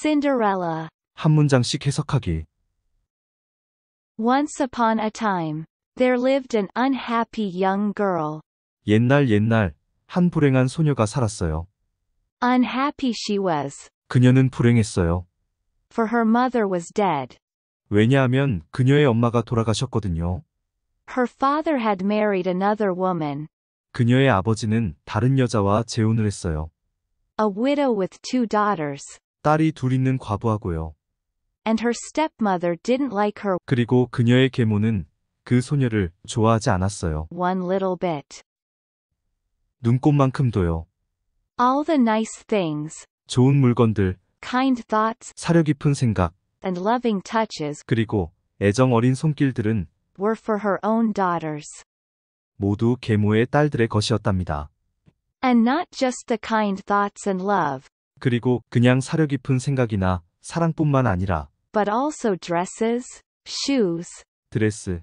Cinderella. 한 문장씩 해석하기. Once upon a time, there lived an unhappy young girl. 옛날 옛날 한 불행한 소녀가 살았어요. Unhappy she was, 그녀는 불행했어요. for her mother was dead. 왜냐하면 그녀의 엄마가 돌아가셨거든요. Her father had married another woman, 그녀의 아버지는 다른 여자와 재혼을 했어요. a widow with two daughters. 딸이 둘 있는 과부하고요. And her stepmother didn't like her 그리고 그녀의 계모는 그 소녀를 좋아하지 않았어요. one little bit. 눈꽃만큼도요. All the nice things, 좋은 물건들, kind thoughts, 사려 깊은 생각, and loving touches 그리고 애정 어린 손길들은 were for her own daughters. 모두 계모의 딸들의 것이었답니다. And not just the kind thoughts and love, 그리고 그냥 사려 깊은 생각이나 사랑뿐만 아니라 but also dresses, shoes, 드레스,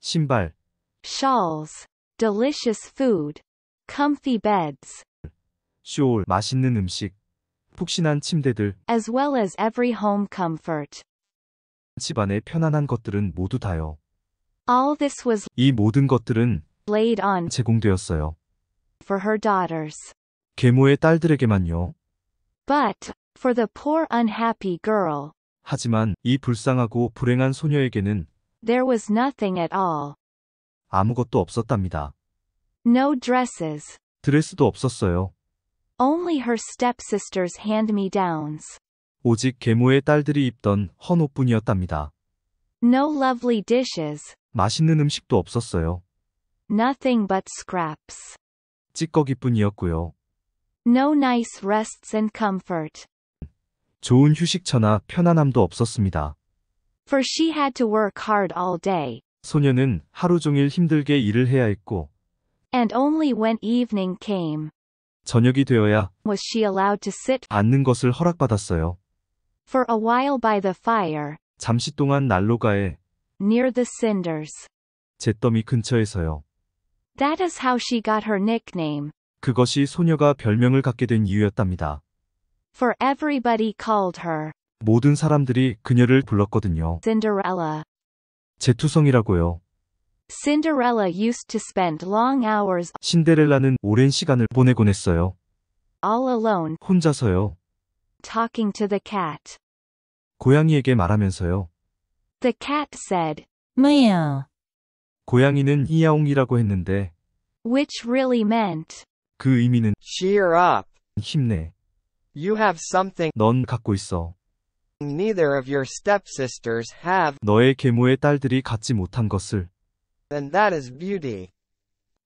신발, shawls, delicious food, comfy beds, 쇼울, 맛있는 음식, 푹신한 침대들, as well as every home comfort. 집안의 편안한 것들은 모두 다요. All this was 이 모든 것들은 laid on 제공되었어요. for her daughters. 계모의 딸들에게만요. But, for the poor unhappy girl, 하지만 이 불쌍하고 불행한 소녀에게는 there was nothing at all. 아무것도 없었답니다. No dresses. 드레스도 없었어요. Only her stepsister's hand-me-downs. 오직 계모의 딸들이 입던 헌 옷뿐이었답니다. No lovely dishes. 맛있는 음식도 없었어요. Nothing but scraps. 찌꺼기뿐이었고요. No nice rests and comfort. 좋은 휴식처나 편안함도 없었습니다. For she had to work hard all day, 소녀는 하루 종일 힘들게 일을 해야 했고 and only when evening came 저녁이 되어야 was she allowed to sit 앉는 것을 허락받았어요. for a while by the fire, 잠시 동안 난로가에 near the cinders. 잿더미 근처에서요. That is how she got her nickname, 그것이 소녀가 별명을 갖게 된 이유였답니다. For everybody called her 모든 사람들이 그녀를 불렀거든요. Cinderella. 제투성이라고요. Cinderella used to spend long hours 신데렐라는 오랜 시간을 보내곤 했어요. all alone 혼자서요. talking to the cat. 고양이에게 말하면서요. The cat said, meow, 고양이는 이야옹이라고 했는데 which really meant 그 의미는 cheer up. 힘내. You have something 넌 갖고 있어. neither of your stepsisters have, 너의 계모의 딸들이 갖지 못한 것을. and that is beauty.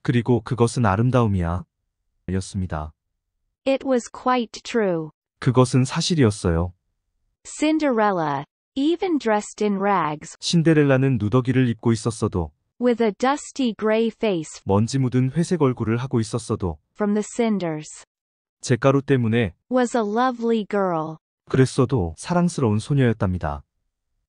그리고 그것은 아름다움이야. 였습니다. It was quite true. 그것은 사실이었어요. Cinderella, even dressed in rags, 신데렐라는 누더기를 입고 있었어도 with a dusty gray face 먼지 묻은 회색 얼굴을 하고 있었어도 from the cinders 재가루 때문에 was a lovely girl 그랬어도 사랑스러운 소녀였답니다.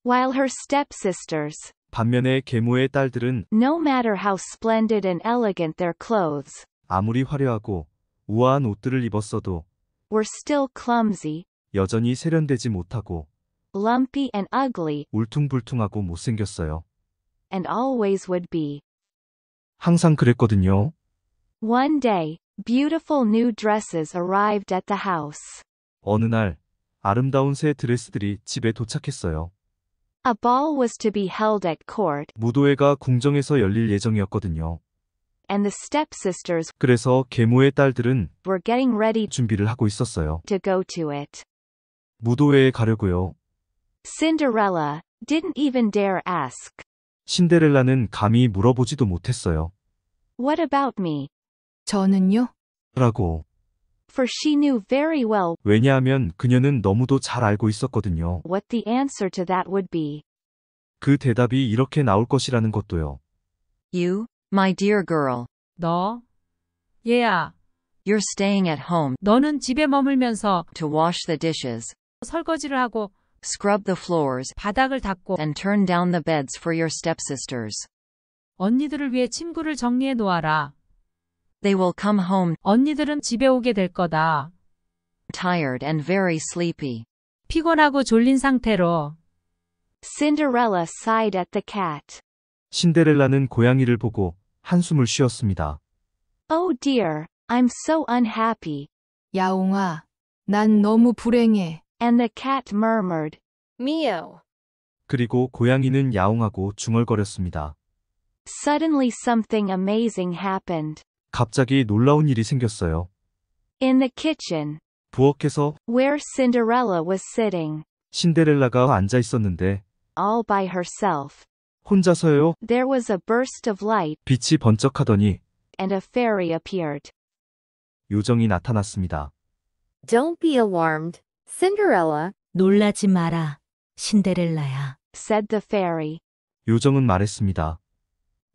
while her stepsisters 반면에 계모의 딸들은 no matter how splendid and elegant their clothes 아무리 화려하고 우아한 옷들을 입었어도 were still clumsy 여전히 세련되지 못하고 lumpy and ugly 울퉁불퉁하고 못생겼어요. and always would be. 항상 그랬거든요. One day, beautiful new dresses arrived at the house. 어느 날 아름다운 새 드레스들이 집에 도착했어요. A ball was to be held at court, 무도회가 궁정에서 열릴 예정이었거든요. and the stepsisters 그래서 계모의 딸들은 were getting ready 준비를 하고 있었어요. to go to it. 무도회에 가려고요. Cinderella didn't even dare ask. 신데렐라는 감히 물어보지도 못했어요. What about me? 저는요? 라고. For she knew very well 왜냐하면 그녀는 너무도 잘 알고 있었거든요. what the answer to that would be. 그 대답이 이렇게 나올 것이라는 것도요. You, my dear girl, 너, 얘야, you're staying at home 너는 집에 머물면서 to wash the dishes, 설거지를 하고 scrub the floors 바닥을 닦고 and turn down the beds for your stepsisters. 언니들을 위해 침구를 정리해 놓아라. They will come home. 언니들은 집에 오게 될 거다. Tired and very sleepy. 피곤하고 졸린 상태로. Cinderella sighed at the cat. 신데렐라는 고양이를 보고 한숨을 쉬었습니다. Oh dear, I'm so unhappy. 야옹아, 난 너무 불행해. And the cat murmured, Meow. 그리고 고양이는 야옹하고 중얼거렸습니다. Suddenly something amazing happened. 갑자기 놀라운 일이 생겼어요. In the kitchen, 부엌에서 where Cinderella was sitting, 신데렐라가 앉아 있었는데 all by herself, 혼자서요. there was a burst of light, 빛이 번쩍하더니 and a fairy appeared. 요정이 나타났습니다. Don't be alarmed, Cinderella, 놀라지 마라. 신데렐라야. said the fairy. 요정은 말했습니다.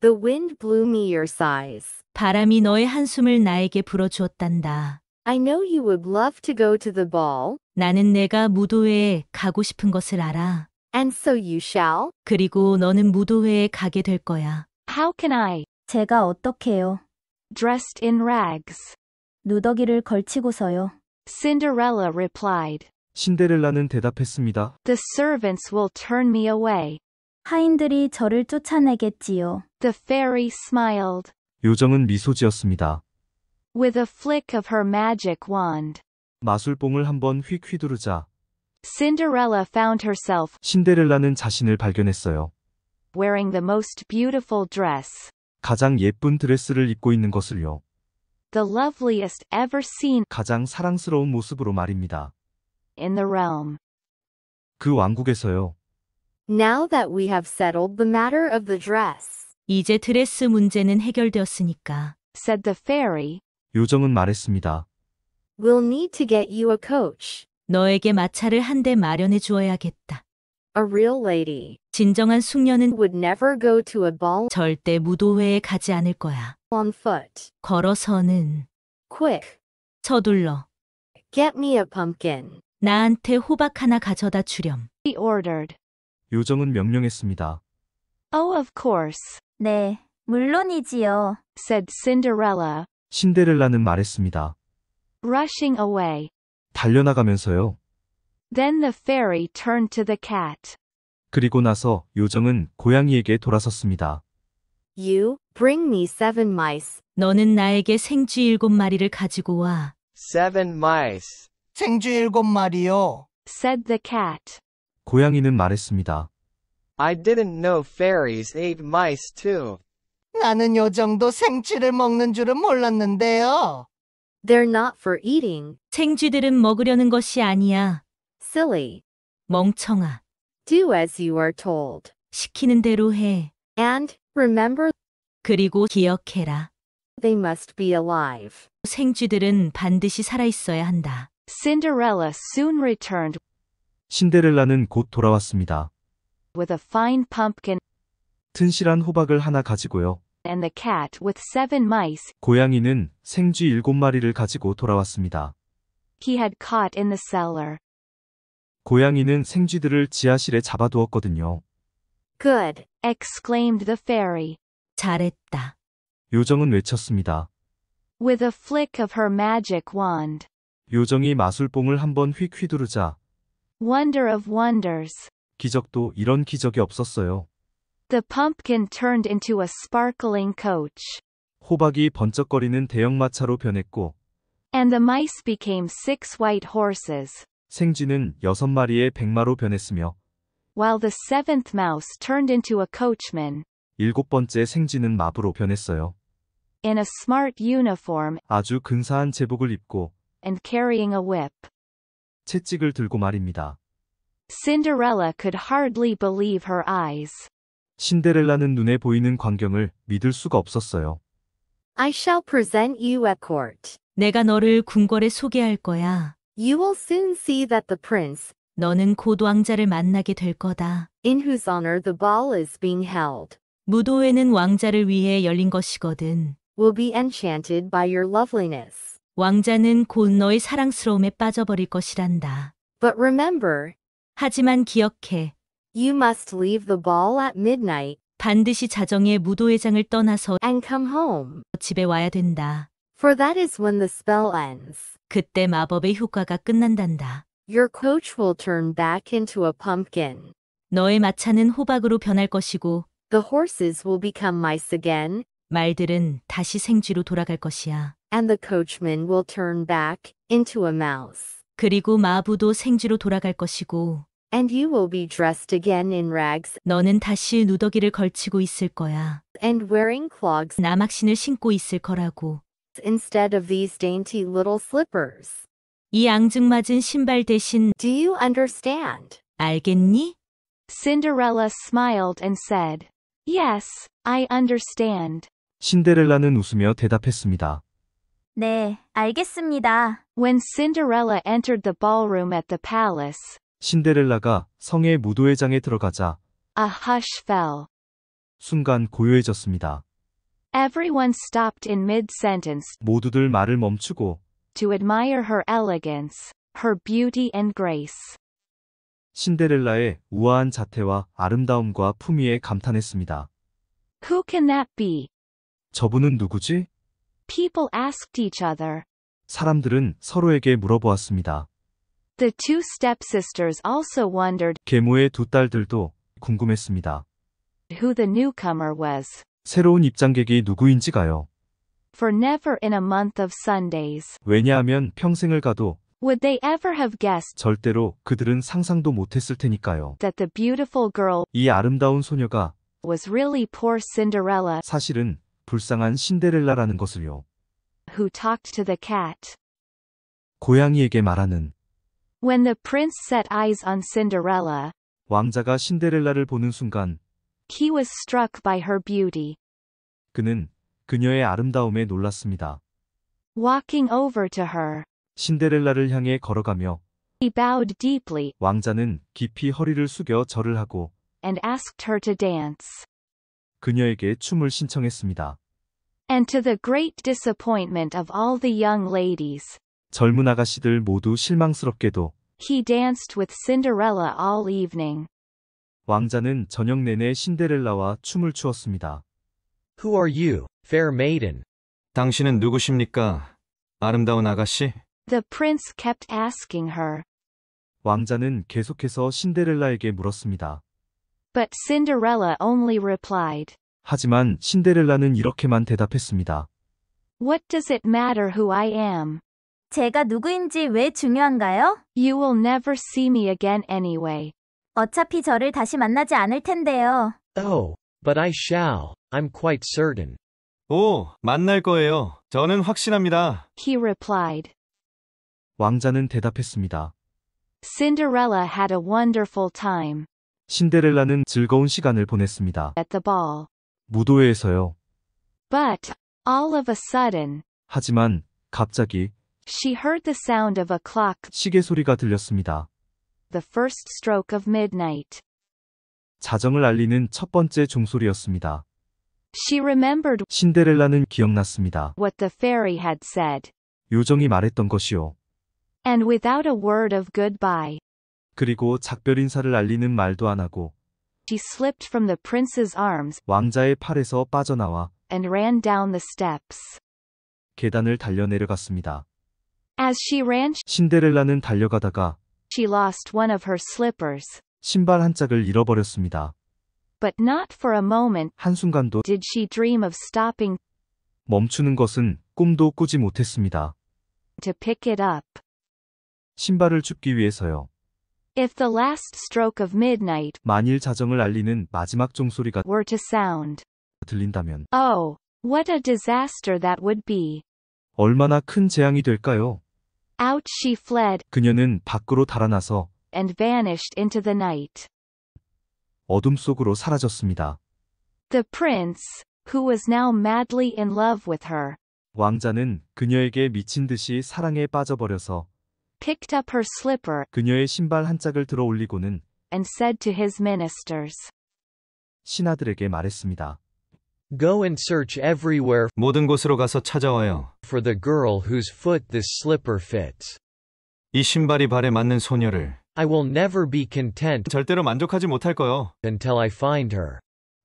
The wind blew me your sighs. 바람이 너의 한숨을 나에게 불어주었단다. I know you would love to go to the ball, 나는 내가 무도회에 가고 싶은 것을 알아. and so you shall. 그리고 너는 무도회에 가게 될 거야. How can I? 제가 어떻게요? Dressed in rags. 누더기를 걸치고서요. Cinderella replied. 신데렐라는 대답했습니다. The servants will turn me away. 하인들이 저를 쫓아내겠지요. The fairy smiled. 요정은 미소 지었습니다. With a flick of her magic wand. 마술봉을 한번 휙 휘두르자 Cinderella found herself 신데렐라는 자신을 발견했어요. wearing the most beautiful dress. 가장 예쁜 드레스를 입고 있는 것을요. the loveliest ever seen 가장 사랑스러운 모습으로 말입니다. in the realm. 그 왕국에서요. Now that we have settled the matter of the dress, 이제 드레스 문제는 해결되었으니까. said the fairy, 요정은 말했습니다. we'll need to get you a coach, 너에게 마차를 한 대 마련해 주어야겠다. a real lady. 진정한 숙녀는 would never go to a ball 절대 무도회에 가지 않을 거야. On foot. 걸어서는 Quick. 서둘러 Get me a pumpkin. 나한테 호박 하나 가져다 주렴. He ordered. 요정은 명령했습니다. Oh, of course, 네, 물론이지요. said Cinderella, 신데렐라는 말했습니다. rushing away. 달려나가면서요. Then the fairy turned to the cat. 그리고 나서 요정은 고양이에게 돌아섰습니다. You bring me seven mice. 너는 나에게 생쥐 일곱 마리를 가지고 와. Seven mice. 생쥐 일곱 마리요. said the cat. 고양이는 말했습니다. I didn't know fairies ate mice too. 나는 요정도 생쥐를 먹는 줄은 몰랐는데요. They're not for eating. 생쥐들은 먹으려는 것이 아니야. Silly. 멍청아. Do as you are told. 시키는 대로 해. And Remember 그리고 기억해라. they must be alive. 생쥐들은 반드시 살아있어야 한다. Cinderella soon returned 신데렐라는 곧 돌아왔습니다. with a fine pumpkin 튼실한 호박을 하나 가지고요. and the cat with seven mice 고양이는 생쥐 일곱 마리를 가지고 돌아왔습니다. he had caught in the cellar. 고양이는 생쥐들을 지하실에 잡아두었거든요. Good! exclaimed the fairy. 잘했다. 요정은 외쳤습니다. With a flick of her magic wand. 요정이 마술봉을 한번 휙 휘두르자 Wonder of wonders. 기적도 이런 기적이 없었어요. The pumpkin turned into a sparkling coach. 호박이 번쩍거리는 대형마차로 변했고 And the mice became six white horses. 생쥐는 여섯 마리의 백마로 변했으며 while the seventh mouse turned into a coachman. 일곱 번째 생쥐는 마부로 변했어요. in a smart uniform 아주 근사한 제복을 입고 and carrying a whip. 채찍을 들고 말입니다. Cinderella could hardly believe her eyes. 신데렐라는 눈에 보이는 광경을 믿을 수가 없었어요. I shall present you at court. 내가 너를 궁궐에 소개할 거야. You will soon see that the prince, 너는 곧 왕자를 만나게 될 거다. in whose honor the ball is being held, 무도회는 왕자를 위해 열린 것이거든. will be enchanted by your loveliness. 왕자는 곧 너의 사랑스러움에 빠져버릴 것이란다. But remember, 하지만 기억해. you must leave the ball at midnight 반드시 자정에 무도회장을 떠나서 and come home, 집에 와야 된다. for that is when the spell ends. 그때 마법의 효과가 끝난단다. Your coach will turn back into a pumpkin. 너의 마차는 호박으로 변할 것이고 The horses will become mice again, 말들은 다시 생쥐로 돌아갈 것이야. and the coachman will turn back into a mouse. 그리고 마부도 생쥐로 돌아갈 것이고 And you will be dressed again in rags 너는 다시 누더기를 걸치고 있을 거야. and wearing clogs 나막신을 신고 있을 거라고. instead of these dainty little slippers. 이 앙증맞은 신발 대신 Do you understand? 알겠니? Cinderella smiled and said, Yes, I understand. 신데렐라는 웃으며 대답했습니다. 네, 알겠습니다. When Cinderella entered the ballroom at the palace, 신데렐라가 성의 무도회장에 들어가자 a hush fell. 순간 고요해졌습니다. Everyone stopped in mid-sentence. 모두들 말을 멈추고 to admire her elegance, her beauty and grace. 신데렐라의 우아한 자태와 아름다움과 품위에 감탄했습니다. Who can that be? 저분은 누구지? People asked each other. 사람들은 서로에게 물어보았습니다. The two stepsisters also wondered 계모의 두 딸들도 궁금했습니다. who the newcomer was. 새로운 입장객이 누구인지가요? for never in a month of Sundays. 왜냐하면 평생을 가도 Would they ever have guessed 절대로 그들은 상상도 못했을 테니까요. that the beautiful girl 이 아름다운 소녀가 was really poor Cinderella 사실은 불쌍한 신데렐라라는 것을요. who talked to the cat? 고양이에게 말하는 When the prince set eyes on Cinderella, 왕자가 신데렐라를 보는 순간 he was struck by her beauty. 그는 그녀의 아름다움에 놀랐습니다. Walking over to her. 신데렐라를 향해 걸어가며 He bowed deeply 왕자는 깊이 허리를 숙여 절을 하고 and asked her to dance. 그녀에게 춤을 신청했습니다. And to the great disappointment of all the young ladies, 젊은 아가씨들 모두 실망스럽게도 he danced with Cinderella all evening. 왕자는 저녁 내내 신데렐라와 춤을 추었습니다. Who are you? fair maiden. 당신은 누구십니까? 아름다운 아가씨? The prince kept asking her. 왕자는 계속해서 신데렐라에게 물었습니다. But Cinderella only replied. 하지만 신데렐라는 이렇게만 대답했습니다. What does it matter who I am? 제가 누구인지 왜 중요한가요? You will never see me again anyway. 어차피 저를 다시 만나지 않을 텐데요. Oh, but I shall. I'm quite certain. 오, 만날 거예요. 저는 확신합니다. He replied. 왕자는 대답했습니다. Cinderella had a wonderful time 신데렐라는 즐거운 시간을 보냈습니다. at the ball. 무도회에서요. But, all of a sudden, 하지만 갑자기 she heard the sound of a clock, 시계 소리가 들렸습니다. the first stroke of midnight. 자정을 알리는 첫 번째 종소리였습니다. She remembered 신데렐라는 기억났습니다. what the fairy had said. 요정이 말했던 것이요. And without a word of goodbye, 그리고 작별 인사를 알리는 말도 안 하고 she slipped from the prince's arms 왕자의 팔에서 빠져나와 and ran down the steps. 계단을 달려 내려갔습니다. As she ran, 신데렐라는 달려가다가 she lost one of her slippers. 신발 한 짝을 잃어버렸습니다. but not for a moment 한순간도 did she dream of stopping 멈추는 것은 꿈도 꾸지 못했습니다. to pick it up. 신발을 줍기 위해서요. If the last stroke of midnight 만일 자정을 알리는 마지막 종소리가 were to sound 들린다면 Oh, what a disaster that would be. 얼마나 큰 재앙이 될까요? Out she fled 그녀는 밖으로 달아나서 and vanished into the night. 어둠 속으로 사라졌습니다. The prince, who was now madly in love with her, 왕자는 그녀에게 미친 듯이 사랑에 빠져버려서 picked up her slipper 그녀의 신발 한 짝을 들어 올리고는 and said to his ministers, 신하들에게 말했습니다. Go and search everywhere 모든 곳으로 가서 찾아와요. for the girl whose foot this slipper fits. 이 신발이 발에 맞는 소녀를 I will never be content 절대로 만족하지 못할 거요. until I find her.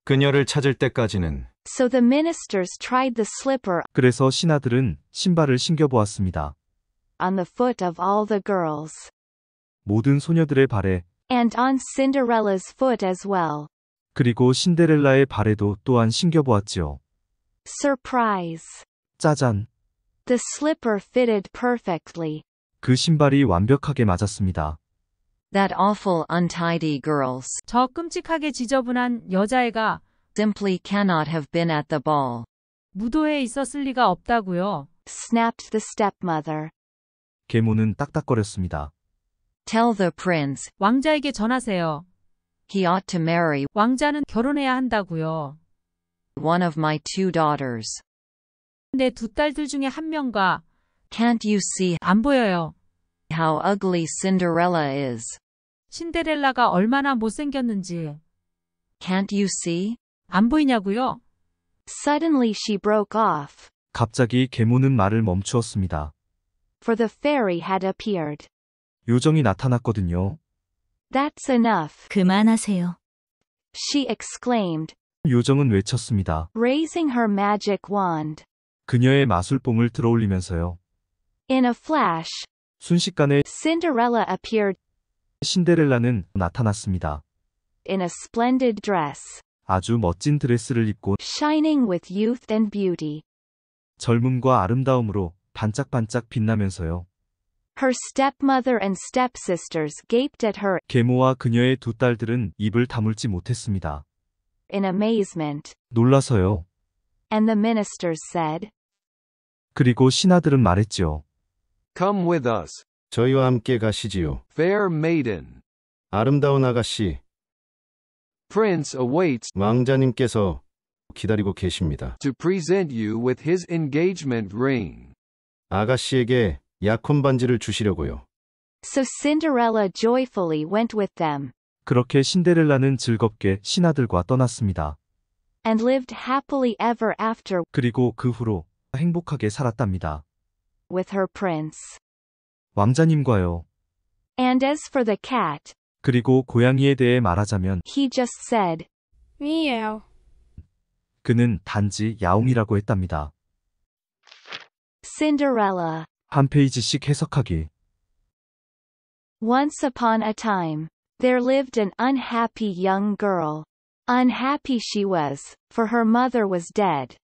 그녀를 찾을 때까지는 So the ministers tried the slipper 그래서 신하들은 신발을 신겨보았습니다. on the foot of all the girls, 모든 소녀들의 발에 and on Cinderella's foot as well. 그리고 신데렐라의 발에도 또한 신겨보았지요. Surprise! 짜잔. The slipper fitted perfectly. 그 신발이 완벽하게 맞았습니다. That awful untidy girls. 저 끔찍하게 지저분한 여자애가 simply cannot have been at the ball. 무도회에 있었을 리가 없다고요. snapped the stepmother. 계모는 딱딱거렸습니다. Tell the prince. 왕자에게 전하세요. He ought to marry. 왕자는 결혼해야 한다고요. One of my two daughters. 내 두 딸들 중에 한 명과 Can't you see 안 보여요. how ugly Cinderella is? 신데렐라가 얼마나 못생겼는지. Can't you see? 안 보이냐고요? Suddenly she broke off. 갑자기 계모는 말을 멈추었습니다. For the fairy had appeared. 요정이 나타났거든요. That's enough. 그만하세요. She exclaimed, 요정은 외쳤습니다. raising her magic wand. 그녀의 마술봉을 들어올리면서요. In a flash, 순식간에 Cinderella appeared 신데렐라는 나타났습니다. In a splendid dress. 아주 멋진 드레스를 입고 shining with youth and beauty. 젊음과 아름다움으로 반짝반짝 빛나면서요. Her stepmother and stepsisters gaped at her. 계모와 그녀의 두 딸들은 입을 다물지 못했습니다. In amazement. 놀라서요. And the ministers said. 그리고 신하들은 말했지요. Come with us. 저희와 함께 가시지요. Fair maiden. 아름다운 아가씨, Prince awaits 왕자님께서 기다리고 계십니다. to present you with his engagement ring. 아가씨에게 약혼 반지를 주시려고요. So Cinderella joyfully went with them, 그렇게 신데렐라는 즐겁게 신하들과 떠났습니다. and lived happily ever after 그리고 그 후로 행복하게 살았답니다. with her prince. 왕자님과요. And as for the cat, 그리고 고양이에 대해 말하자면 he just said, meow. 그는 단지 야옹이라고 했답니다. Cinderella. 한 페이지씩 해석하기. Once upon a time, there lived an unhappy young girl. Unhappy she was, for her mother was dead.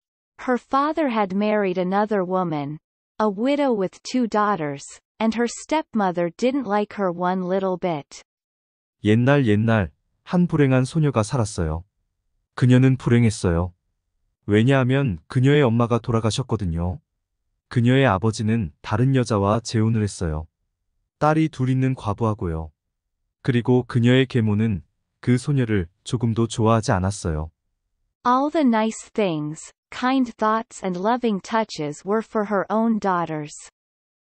Her father had married another woman, a widow with two daughters, and her stepmother didn't like her one little bit. 옛날 옛날 한 불행한 소녀가 살았어요. 그녀는 불행했어요. 왜냐하면 그녀의 엄마가 돌아가셨거든요. 그녀의 아버지는 다른 여자와 재혼을 했어요. 딸이 둘 있는 과부하고요. 그리고 그녀의 계모는 그 소녀를 조금도 좋아하지 않았어요. All the nice things, kind thoughts and loving touches were for her own daughters.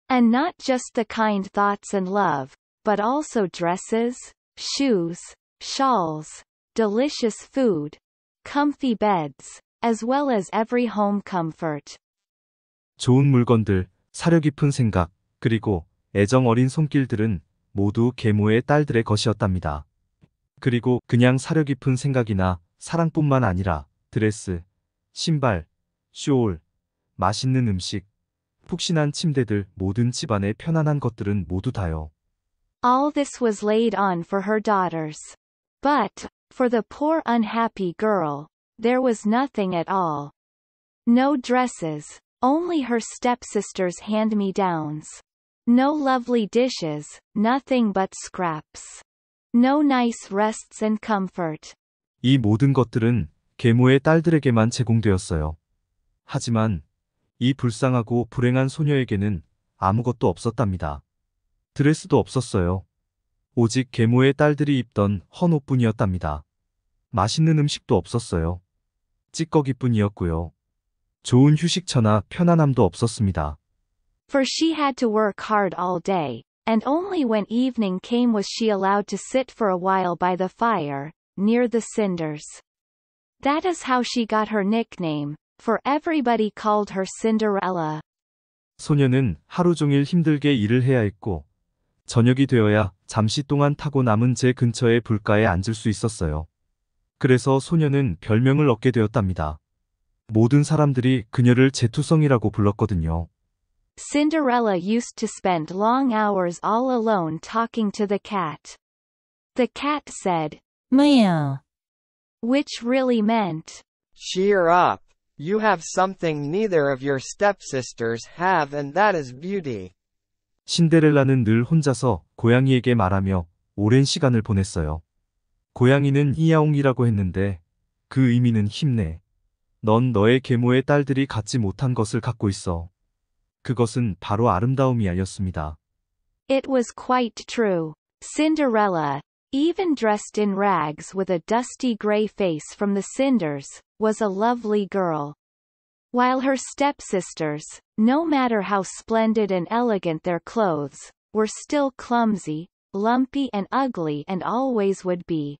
And not just the kind thoughts and love, but also dresses, shoes, shawls, delicious food, comfy beds, as well as every home comfort. 좋은 물건들, 사려 깊은 생각, 그리고 애정 어린 손길들은 모두 계모의 딸들의 것이었답니다. 그리고 그냥 사려 깊은 생각이나 사랑뿐만 아니라 드레스, 신발, 쇼울, 맛있는 음식, 푹신한 침대들 모든 집안의 편안한 것들은 모두 다요. All this was laid on for her daughters. But, for the poor unhappy girl, there was nothing at all. No dresses, only her stepsister's hand-me-downs. No lovely dishes, nothing but scraps. No nice rests and comfort. 이 모든 것들은 계모의 딸들에게만 제공되었어요. 하지만 이 불쌍하고 불행한 소녀에게는 아무것도 없었답니다. 드레스도 없었어요. 오직 계모의 딸들이 입던 헌 옷뿐이었답니다. 맛있는 음식도 없었어요. 찌꺼기뿐이었고요. 좋은 휴식처나 편안함도 없었습니다. For she had to work hard all day, and only when evening came was she allowed to sit for a while by the fire, near the cinders. That is how she got her nickname, for everybody called her Cinderella. 소녀는 하루 종일 힘들게 일을 해야 했고 저녁이 되어야 잠시 동안 타고 남은 제 근처의 불가에 앉을 수 있었어요. 그래서 소녀는 별명을 얻게 되었답니다. 모든 사람들이 그녀를 제투성이라고 불렀거든요. Cinderella used to spend long hours all alone talking to the cat. The cat said, Meow. which really meant, Cheer up! You have something neither of your stepsisters have and that is beauty. 신데렐라는 늘 혼자서 고양이에게 말하며 오랜 시간을 보냈어요. 고양이는 이야옹이라고 했는데 그 의미는 힘내. 넌 너의 계모의 딸들이 갖지 못한 것을 갖고 있어. 그것은 바로 아름다움이아니었습니다 It was quite true. Cinderella, even dressed in rags with a dusty grey face from the cinders, was a lovely girl. While her stepsisters, no matter how splendid and elegant their clothes, were still clumsy, lumpy and ugly and always would be.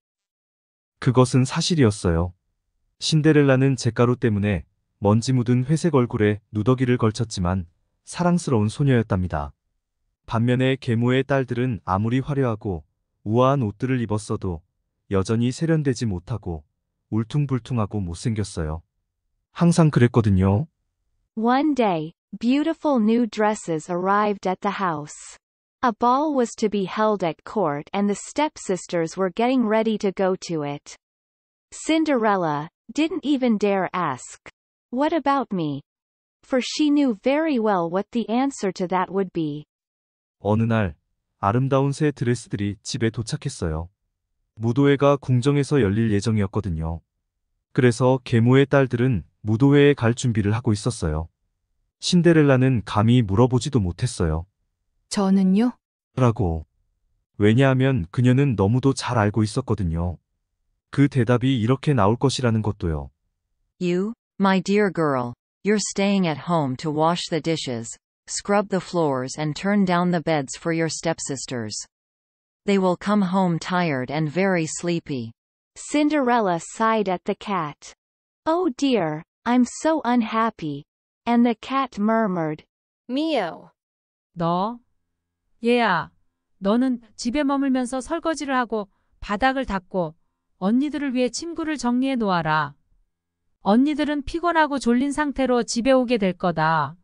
그것은 사실이었어요. 신데렐라는 재가루 때문에 먼지 묻은 회색 얼굴에 누더기를 걸쳤지만 사랑스러운 소녀였답니다. 반면에 계모의 딸들은 아무리 화려하고 우아한 옷들을 입었어도 여전히 세련되지 못하고 울퉁불퉁하고 못생겼어요. 항상 그랬거든요. One day, beautiful new dresses arrived at the house. A ball was to be held at court and the stepsisters were getting ready to go to it. Cinderella didn't even dare ask, What about me? For she knew very well what the answer to that would be. 어느 날, 아름다운 새 드레스들이 집에 도착했어요. 무도회가 궁정에서 열릴 예정이었거든요. 그래서 계모의 딸들은 무도회에 갈 준비를 하고 있었어요. 신데렐라는 감히 물어보지도 못했어요. 저는요? 라고. 왜냐하면 그녀는 너무도 잘 알고 있었거든요. 그 대답이 이렇게 나올 것이라는 것도요. You, my dear girl, you're staying at home to wash the dishes, scrub the floors and turn down the beds for your stepsisters. They will come home tired and very sleepy. Cinderella sighed at the cat. Oh dear, I'm so unhappy. And the cat murmured, Mio. 너, 얘야, 너는 집에 머물면서 설거지를 하고 바닥을 닦고 언니들을 위해 침구를 정리해 놓아라. 언니들은 피곤하고 졸린 상태로 집에 오게 될 거다.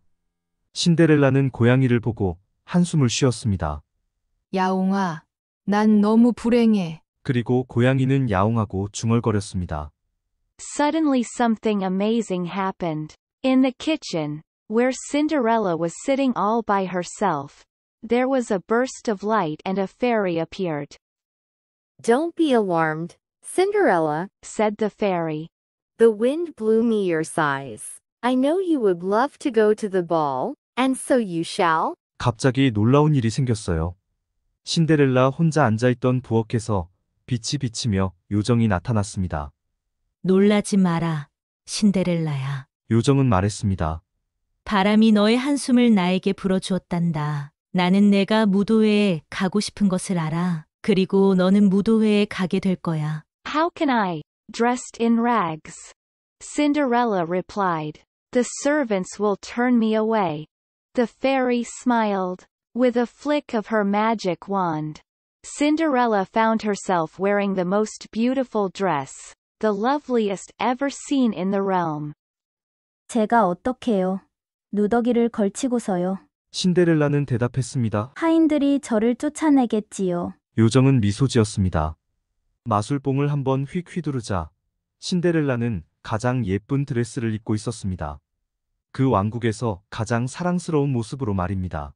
신데렐라는 고양이를 보고 한숨을 쉬었습니다. 야옹아, 난 너무 불행해. 그리고 고양이는 야옹하고 중얼거렸습니다. Suddenly something amazing happened. In the kitchen, where Cinderella was sitting all by herself, there was a burst of light and a fairy appeared. Don't be alarmed, Cinderella, said the fairy. The wind blew me your size. I know you would love to go to the ball, And so you shall. 갑자기 놀라운 일이 생겼어요. 신데렐라 혼자 앉아있던 부엌에서 빛이 비치며 요정이 나타났습니다. 놀라지 마라, 신데렐라야. 요정은 말했습니다. 바람이 너의 한숨을 나에게 불어주었단다. 나는 내가 무도회에 가고 싶은 것을 알아. 그리고 너는 무도회에 가게 될 거야. How can I? Dressed in rags. Cinderella replied. The servants will turn me away. The fairy smiled. With a flick of her magic wand. Cinderella found herself wearing the most beautiful dress, the loveliest ever seen in the realm. 제가 어떡해요. 누더기를 걸치고서요. 신데렐라는 대답했습니다. 하인들이 저를 쫓아내겠지요. 요정은 미소 지었습니다. 마술봉을 한번 휙 휘두르자 신데렐라는 가장 예쁜 드레스를 입고 있었습니다. 그 왕국에서 가장 사랑스러운 모습으로 말입니다.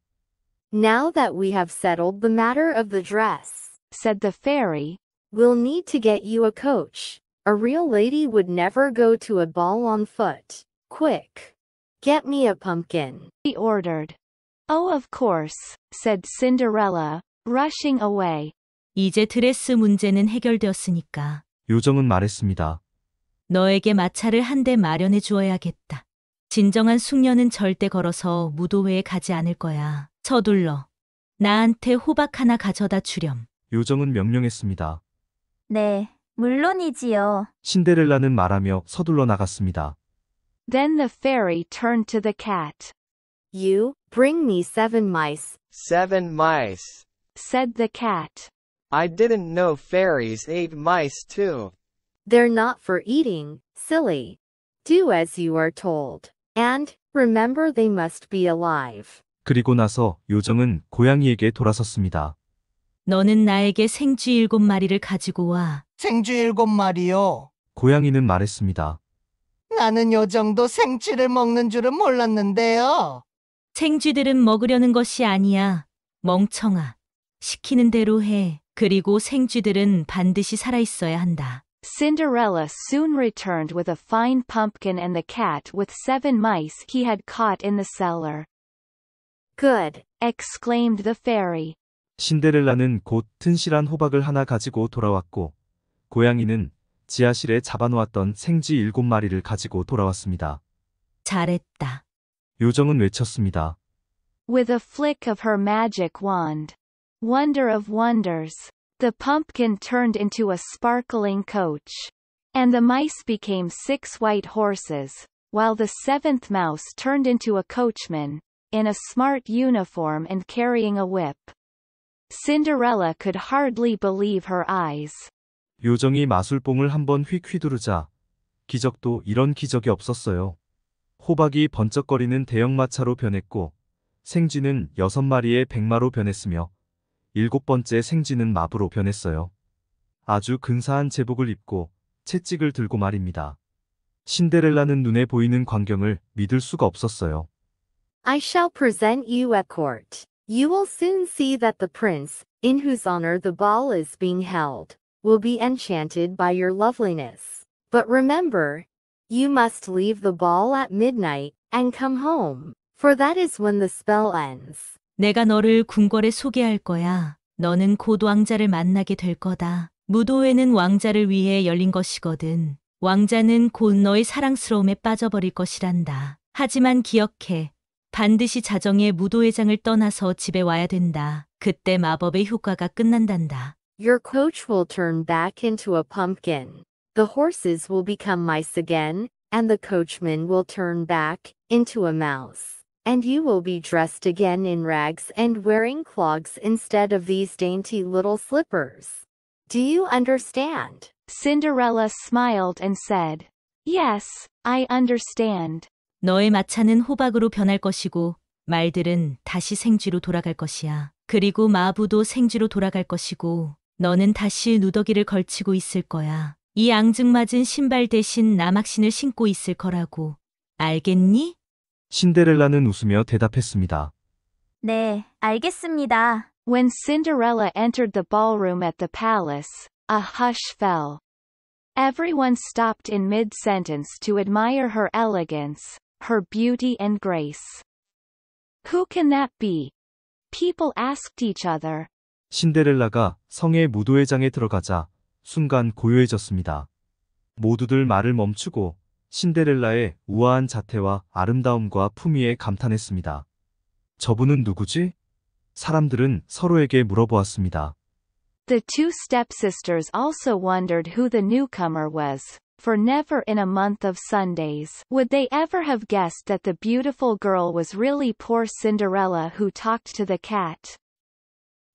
Now that we have settled the matter of the dress, said the fairy, we'll need to get you a coach. A real lady would never go to a ball on foot. Quick. Get me a pumpkin, he ordered. Oh, of course, said Cinderella, rushing away. 이제 드레스 문제는 해결되었으니까 요정은 말했습니다. 너에게 마차를 한 대 마련해 주어야겠다. 진정한 숙녀는 절대 걸어서 무도회에 가지 않을 거야. 서둘러. 나한테 호박 하나 가져다 주렴. 요정은 명령했습니다. 네, 물론이지요. 신데렐라는 말하며 서둘러 나갔습니다. Then the fairy turned to the cat. You bring me seven mice, Seven mice. said the cat. I didn't know fairies ate mice too. They're not for eating, silly. Do as you are told. And remember they must be alive. 그리고 나서 요정은 고양이에게 돌아섰습니다. 너는 나에게 생쥐 일곱 마리를 가지고 와. 생쥐 일곱 마리요. 고양이는 말했습니다. 나는 요정도 생쥐를 먹는 줄은 몰랐는데요. 생쥐들은 먹으려는 것이 아니야. 멍청아. 시키는 대로 해. 그리고 생쥐들은 반드시 살아있어야 한다. Cinderella soon returned with a fine pumpkin and the cat with seven mice he had caught in the cellar. Good! exclaimed the fairy. 신데렐라는 곧 튼실한 호박을 하나 가지고 돌아왔고, 고양이는 지하실에 잡아놓았던 생쥐 일곱 마리를 가지고 돌아왔습니다. 잘했다. 요정은 외쳤습니다. With a flick of her magic wand. Wonder of wonders. The pumpkin turned into a sparkling coach. And the mice became six white horses, while the seventh mouse turned into a coachman, in a smart uniform and carrying a whip. Cinderella could hardly believe her eyes. 요정이 마술봉을 한번 휙 휘두르자 기적도 이런 기적이 없었어요. 호박이 번쩍거리는 대형 마차로 변했고 생쥐는 여섯 마리의 백마로 변했으며 일곱 번째 생쥐는 마부로 변했어요. 아주 근사한 제복을 입고 채찍을 들고 말입니다. 신데렐라는 눈에 보이는 광경을 믿을 수가 없었어요. I shall present you at court. You will soon see that the prince, in whose honor the ball is being held, will be enchanted by your loveliness. But remember, you must leave the ball at midnight and come home, for that is when the spell ends. 내가 너를 궁궐에 소개할 거야. 너는 곧 왕자를 만나게 될 거다. 무도회는 왕자를 위해 열린 것이거든. 왕자는 곧 너의 사랑스러움에 빠져버릴 것이란다. 하지만 기억해. 반드시 자정에 무도회장을 떠나서 집에 와야 된다. 그때 마법의 효과가 끝난단다. Your coach will turn back into a pumpkin. The horses will become mice again, and the coachman will turn back into a mouse. and you will be dressed again in rags and wearing clogs instead of these dainty little slippers. Do you understand? Cinderella smiled and said, Yes, I understand. 너의 마차는 호박으로 변할 것이고 말들은 다시 생쥐로 돌아갈 것이야. 그리고 마부도 생쥐로 돌아갈 것이고 너는 다시 누더기를 걸치고 있을 거야. 이 앙증맞은 신발 대신 나막신을 신고 있을 거라고. 알겠니? 신데렐라는 웃으며 대답했습니다. 네, 알겠습니다. When Cinderella entered the ballroom at the palace, a hush fell. Everyone stopped in mid-sentence to admire her elegance, her beauty and grace. Who can that be? People asked each other. 신데렐라가 성의 무도회장에 들어가자 순간 고요해졌습니다. 모두들 말을 멈추고 신데렐라의 우아한 자태와 아름다움과 품위에 감탄했습니다. 저분은 누구지? 사람들은 서로에게 물어보았습니다. The two stepsisters also wondered who the newcomer was. For never in a month of Sundays would they ever have guessed that the beautiful girl was really poor Cinderella who talked to the cat.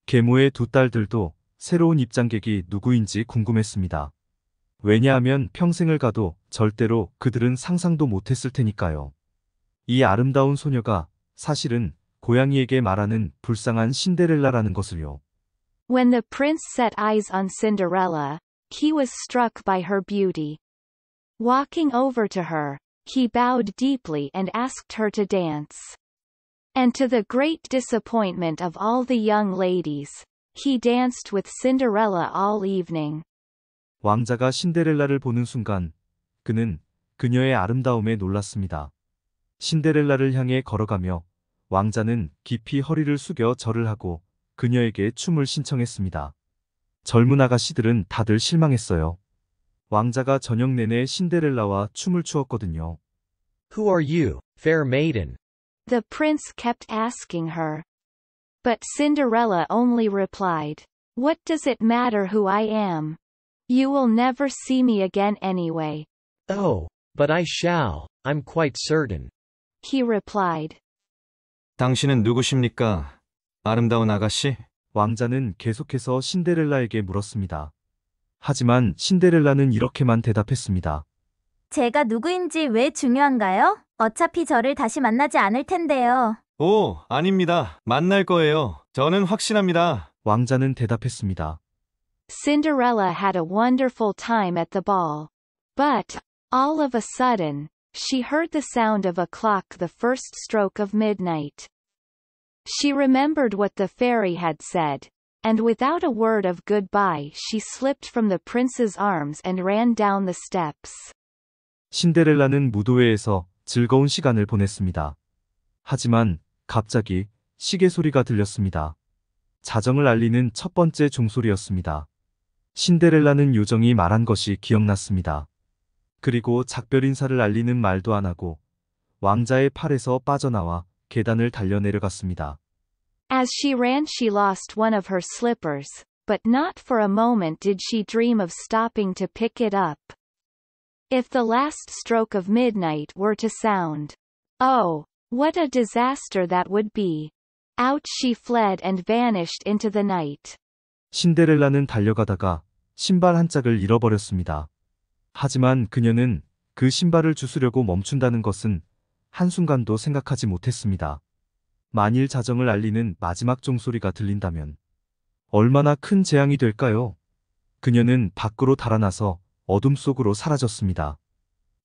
계모의 두 딸들도 새로운 입장객이 누구인지 궁금했습니다. 왜냐하면 평생을 가도 절대로 그들은 상상도 못했을 테니까요. 이 아름다운 소녀가 사실은 고양이에게 말하는 불쌍한 신데렐라라는 것을요. When the prince set eyes on Cinderella, he was struck by her beauty. Walking over to her, he bowed deeply and asked her to dance. And to the great disappointment of all the young ladies, he danced with Cinderella all evening. 왕자가 신데렐라를 보는 순간 그는 그녀의 아름다움에 놀랐습니다. 신데렐라를 향해 걸어가며 왕자는 깊이 허리를 숙여 절을 하고 그녀에게 춤을 신청했습니다. 젊은 아가씨들은 다들 실망했어요. 왕자가 저녁 내내 신데렐라와 춤을 추었거든요. Who are you, fair maiden? The prince kept asking her. But Cinderella only replied, What does it matter who I am? You will never see me again anyway. Oh, but I shall, I'm quite certain. He replied. 당신은 누구십니까? 아름다운 아가씨? 왕자는 계속해서 신데렐라에게 물었습니다. 하지만 신데렐라는 이렇게만 대답했습니다. 제가 누구인지 왜 중요한가요? 어차피 저를 다시 만나지 않을 텐데요. 오, 아닙니다. 만날 거예요. 저는 확신합니다. 왕자는 대답했습니다. Cinderella had a wonderful time at the ball. But, all of a sudden, she heard the sound of a clock the first stroke of midnight. She remembered what the fairy had said, and without a word of goodbye she slipped from the prince's arms and ran down the steps. 신데렐라는 무도회에서 즐거운 시간을 보냈습니다. 하지만 갑자기 시계 소리가 들렸습니다. 자정을 알리는 첫 번째 종소리였습니다. 신데렐라는 요정이 말한 것이 기억났습니다. 그리고 작별 인사를 알리는 말도 안 하고 왕자의 팔에서 빠져나와 계단을 달려 내려갔습니다. As she ran she lost one of her slippers, but not for a moment did she dream of stopping to pick it up. If the last stroke of midnight were to sound. Oh, what a disaster that would be. Out she fled and vanished into the night. 신데렐라는 달려가다가 신발 한 짝을 잃어버렸습니다. 하지만 그녀는 그 신발을 주스려고 멈춘다는 것은 한순간도 생각하지 못했습니다. 만일 자정을 알리는 마지막 종소리가 들린다면 얼마나 큰 재앙이 될까요? 그녀는 밖으로 달아나서 어둠 속으로 사라졌습니다.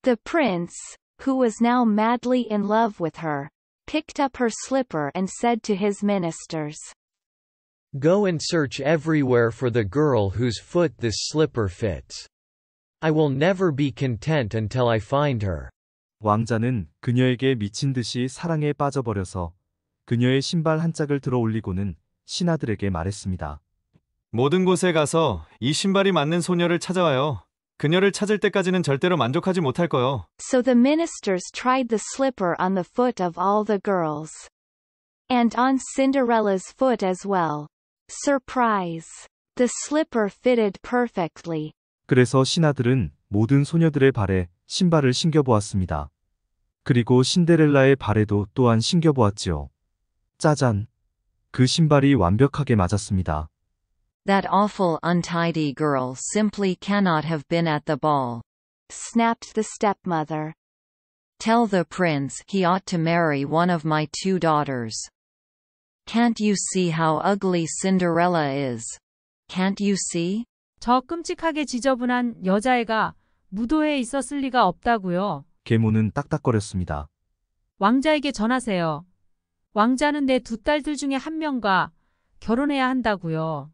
The prince, who was now madly in love with her, picked up her slipper and said to his ministers, Go and search everywhere for the girl whose foot this slipper fits. I will never be content until I find her. 왕자는 그녀에게 미친 듯이 사랑에 빠져버려서 그녀의 신발 한 짝을 들어 올리고는 신하들에게 말했습니다. 모든 곳에 가서 이 신발이 맞는 소녀를 찾아와요. 그녀를 찾을 때까지는 절대로 만족하지 못할 거요. So the ministers tried the slipper on the foot of all the girls. And on Cinderella's foot as well. Surprise. The slipper fitted perfectly. 그래서 신하들은 모든 소녀들의 발에 신발을 신겨보았습니다. 그리고 신데렐라의 발에도 또한 신겨보았지요. 짜잔. 그 신발이 완벽하게 맞았습니다. That awful untidy girl simply cannot have been at the ball. snapped the stepmother. Tell the prince he ought to marry one of my two daughters. Can't you see how ugly Cinderella is? Can't you see? 저 끔찍하게 지저분한 여자애가 무도회에 있었을 리가 없다고요. 계모는 딱딱거렸습니다. 왕자에게 전하세요. 왕자는 내 두 딸들 중에 한 명과 결혼해야 한다고요.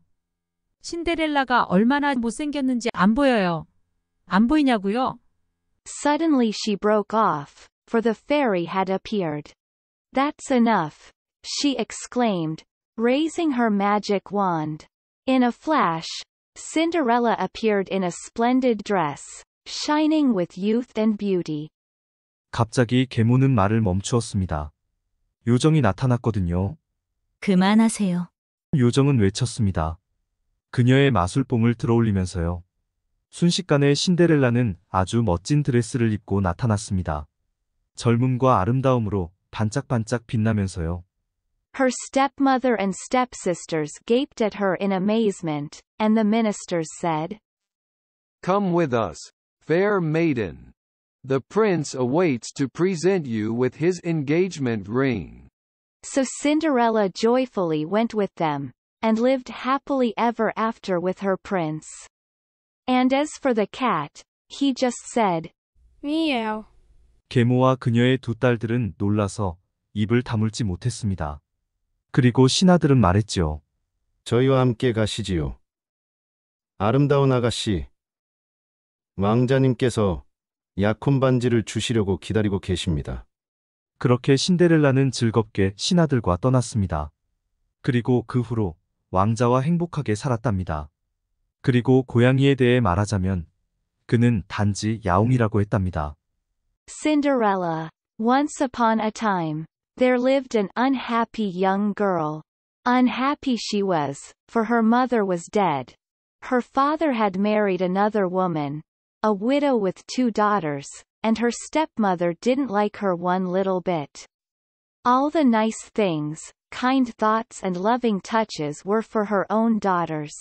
신데렐라가 얼마나 못생겼는지 안 보여요. 안 보이냐고요? Suddenly she broke off, for the fairy had appeared. That's enough. she exclaimed, raising her magic wand. In a flash, Cinderella appeared in a splendid dress, shining with youth and beauty. 갑자기 계모는 말을 멈추었습니다. 요정이 나타났거든요. 그만하세요. 요정은 외쳤습니다. 그녀의 마술봉을 들어올리면서요. 순식간에 신데렐라는 아주 멋진 드레스를 입고 나타났습니다. 젊음과 아름다움으로 반짝반짝 빛나면서요. Her stepmother and stepsisters gaped at her in amazement, and the ministers said, Come with us, fair maiden. The prince awaits to present you with his engagement ring. So Cinderella joyfully went with them, and lived happily ever after with her prince. And as for the cat, he just said, Meow. 계모와 그녀의 두 딸들은 놀라서 입을 다물지 못했습니다. 그리고 신하들은 말했지요. 저희와 함께 가시지요. 아름다운 아가씨, 왕자님께서 약혼 반지를 주시려고 기다리고 계십니다. 그렇게 신데렐라는 즐겁게 신하들과 떠났습니다. 그리고 그 후로 왕자와 행복하게 살았답니다. 그리고 고양이에 대해 말하자면 그는 단지 야옹이라고 했답니다. Cinderella. Once upon a time. There lived an unhappy young girl. Unhappy she was, for her mother was dead. Her father had married another woman, a widow with two daughters, and her stepmother didn't like her one little bit. All the nice things, kind thoughts and loving touches were for her own daughters.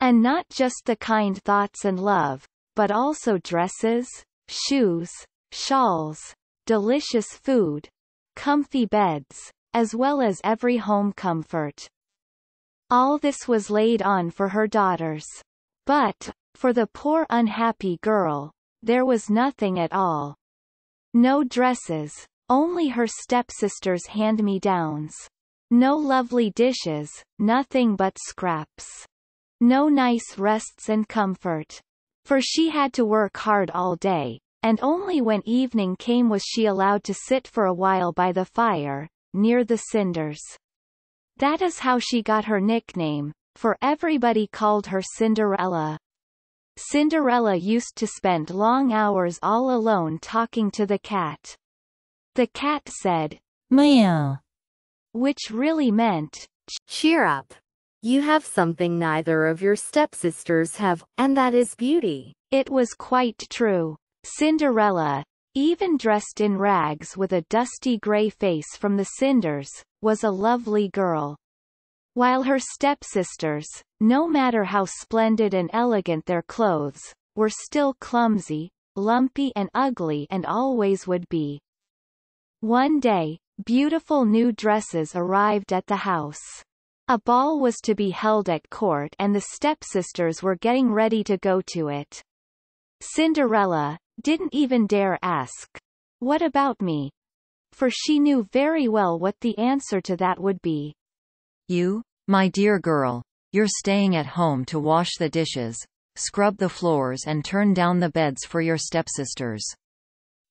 And not just the kind thoughts and love, but also dresses, shoes, shawls, delicious food, comfy beds, as well as every home comfort. All this was laid on for her daughters. But, for the poor unhappy girl, there was nothing at all. No dresses, only her stepsister's hand-me-downs. No lovely dishes, nothing but scraps. No nice rests and comfort. For she had to work hard all day, and only when evening came was she allowed to sit for a while by the fire, near the cinders. That is how she got her nickname, for everybody called her Cinderella. Cinderella used to spend long hours all alone talking to the cat. The cat said, meow, which really meant, cheer up. You have something neither of your stepsisters have, and that is beauty. It was quite true. Cinderella, even dressed in rags with a dusty grey face from the cinders, was a lovely girl. While her stepsisters, no matter how splendid and elegant their clothes, were still clumsy, lumpy and ugly and always would be. One day, beautiful new dresses arrived at the house. A ball was to be held at court and the stepsisters were getting ready to go to it. Cinderella, didn't even dare ask. What about me? For she knew very well what the answer to that would be. You, my dear girl, you're staying at home to wash the dishes, scrub the floors and turn down the beds for your stepsisters.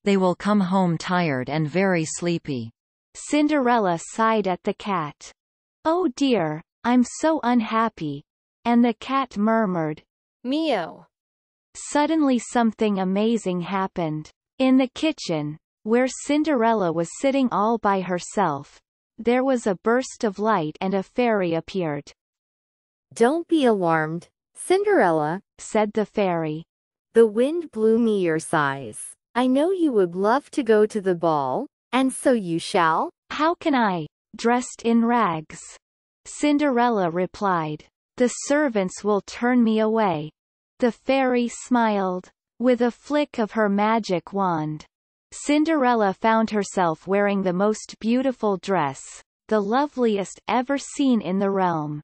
They will come home tired and very sleepy. Cinderella sighed at the cat. Oh dear, I'm so unhappy. And the cat murmured, "Mio." Suddenly something amazing happened. In the kitchen, where Cinderella was sitting all by herself, there was a burst of light and a fairy appeared. Don't be alarmed, Cinderella, said the fairy. The wind blew me your size. I know you would love to go to the ball, and so you shall. How can I, dressed in rags? Cinderella replied. The servants will turn me away. The fairy smiled. With a flick of her magic wand. Cinderella found herself wearing the most beautiful dress, the loveliest ever seen in the realm.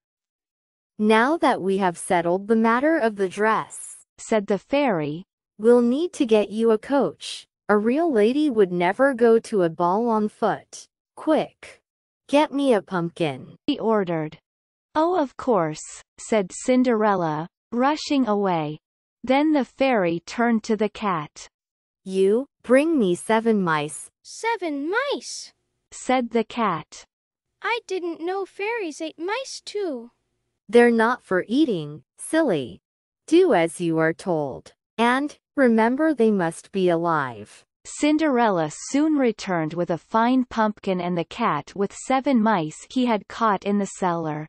Now that we have settled the matter of the dress, said the fairy, we'll need to get you a coach. A real lady would never go to a ball on foot. Quick! Get me a pumpkin, he ordered. Oh of course, said Cinderella, rushing away. Then the fairy turned to the cat. You, bring me seven mice. Seven mice, said the cat. I didn't know fairies ate mice too. They're not for eating, silly. Do as you are told. And, remember they must be alive. Cinderella soon returned with a fine pumpkin and the cat with seven mice he had caught in the cellar.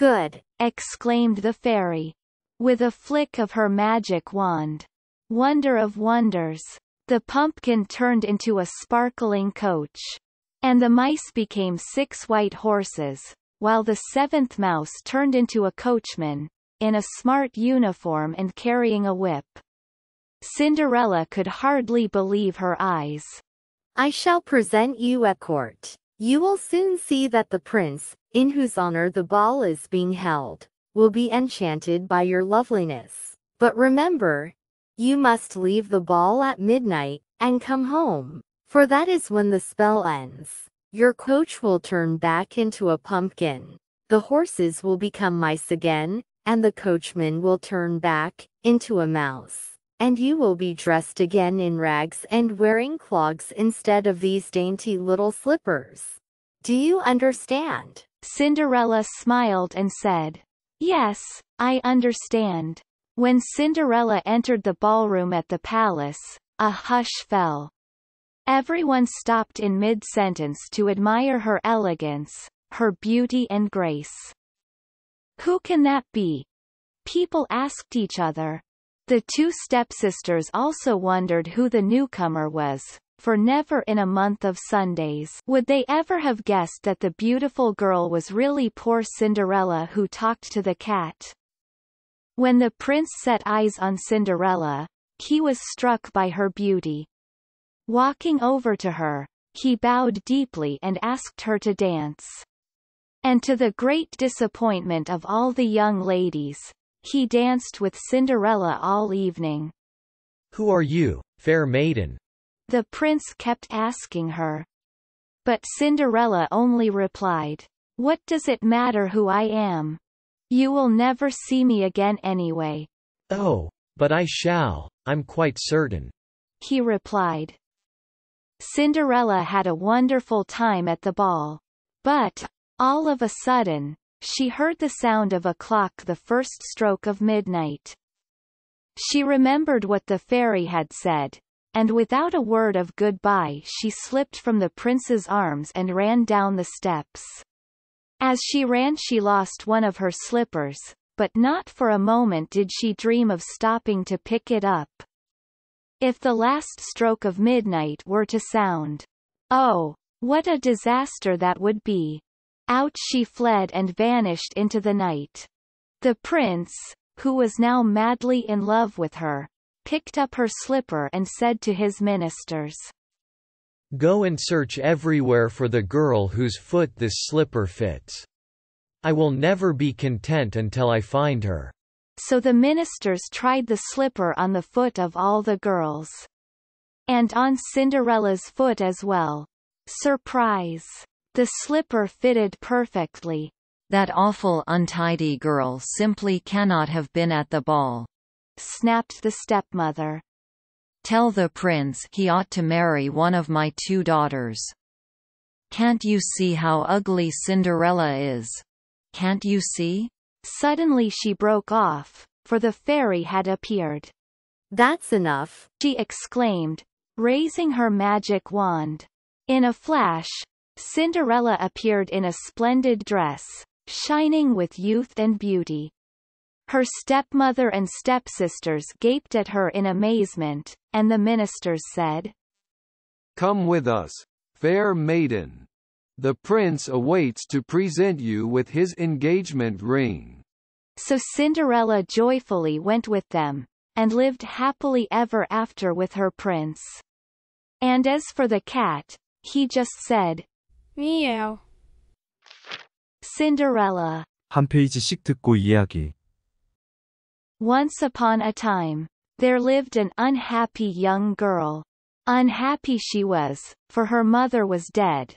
Good! exclaimed the fairy. With a flick of her magic wand. Wonder of wonders! The pumpkin turned into a sparkling coach. And the mice became six white horses, while the seventh mouse turned into a coachman, in a smart uniform and carrying a whip. Cinderella could hardly believe her eyes. I shall present you a court you will soon see that the prince, in whose honor the ball is being held, will be enchanted by your loveliness. But remember, you must leave the ball at midnight and come home, for that is when the spell ends. Your coach will turn back into a pumpkin. The horses will become mice again, and the coachman will turn back into a mouse and you will be dressed again in rags and wearing clogs instead of these dainty little slippers. Do you understand? Cinderella smiled and said, Yes, I understand. When Cinderella entered the ballroom at the palace, a hush fell. Everyone stopped in mid-sentence to admire her elegance, her beauty and grace. Who can that be? People asked each other. The two stepsisters also wondered who the newcomer was, for never in a month of Sundays would they ever have guessed that the beautiful girl was really poor Cinderella who talked to the cat. When the prince set eyes on Cinderella, he was struck by her beauty. Walking over to her, he bowed deeply and asked her to dance. And to the great disappointment of all the young ladies, he danced with Cinderella all evening. Who are you, fair maiden? The prince kept asking her. But Cinderella only replied, What does it matter who I am? You will never see me again anyway. Oh, but I shall, I'm quite certain. He replied. Cinderella had a wonderful time at the ball. But, all of a sudden, she heard the sound of a clock the first stroke of midnight. She remembered what the fairy had said, and without a word of goodbye she slipped from the prince's arms and ran down the steps. As she ran she lost one of her slippers, but not for a moment did she dream of stopping to pick it up. If the last stroke of midnight were to sound, oh, what a disaster that would be! Out she fled and vanished into the night. The prince, who was now madly in love with her, picked up her slipper and said to his ministers, Go and search everywhere for the girl whose foot this slipper fits. I will never be content until I find her. So the ministers tried the slipper on the foot of all the girls. And on Cinderella's foot as well. Surprise! The slipper fitted perfectly. That awful untidy girl simply cannot have been at the ball. Snapped the stepmother. Tell the prince he ought to marry one of my two daughters. Can't you see how ugly Cinderella is? Can't you see? Suddenly she broke off, for the fairy had appeared. That's enough, she exclaimed, raising her magic wand. In a flash, Cinderella appeared in a splendid dress, shining with youth and beauty. Her stepmother and stepsisters gaped at her in amazement, and the ministers said, Come with us, fair maiden. The prince awaits to present you with his engagement ring. So Cinderella joyfully went with them, and lived happily ever after with her prince. And as for the cat, he just said, Meow. Cinderella. 한 페이지씩 듣고 이야기. Once upon a time, there lived an unhappy young girl. Unhappy she was, for her mother was dead.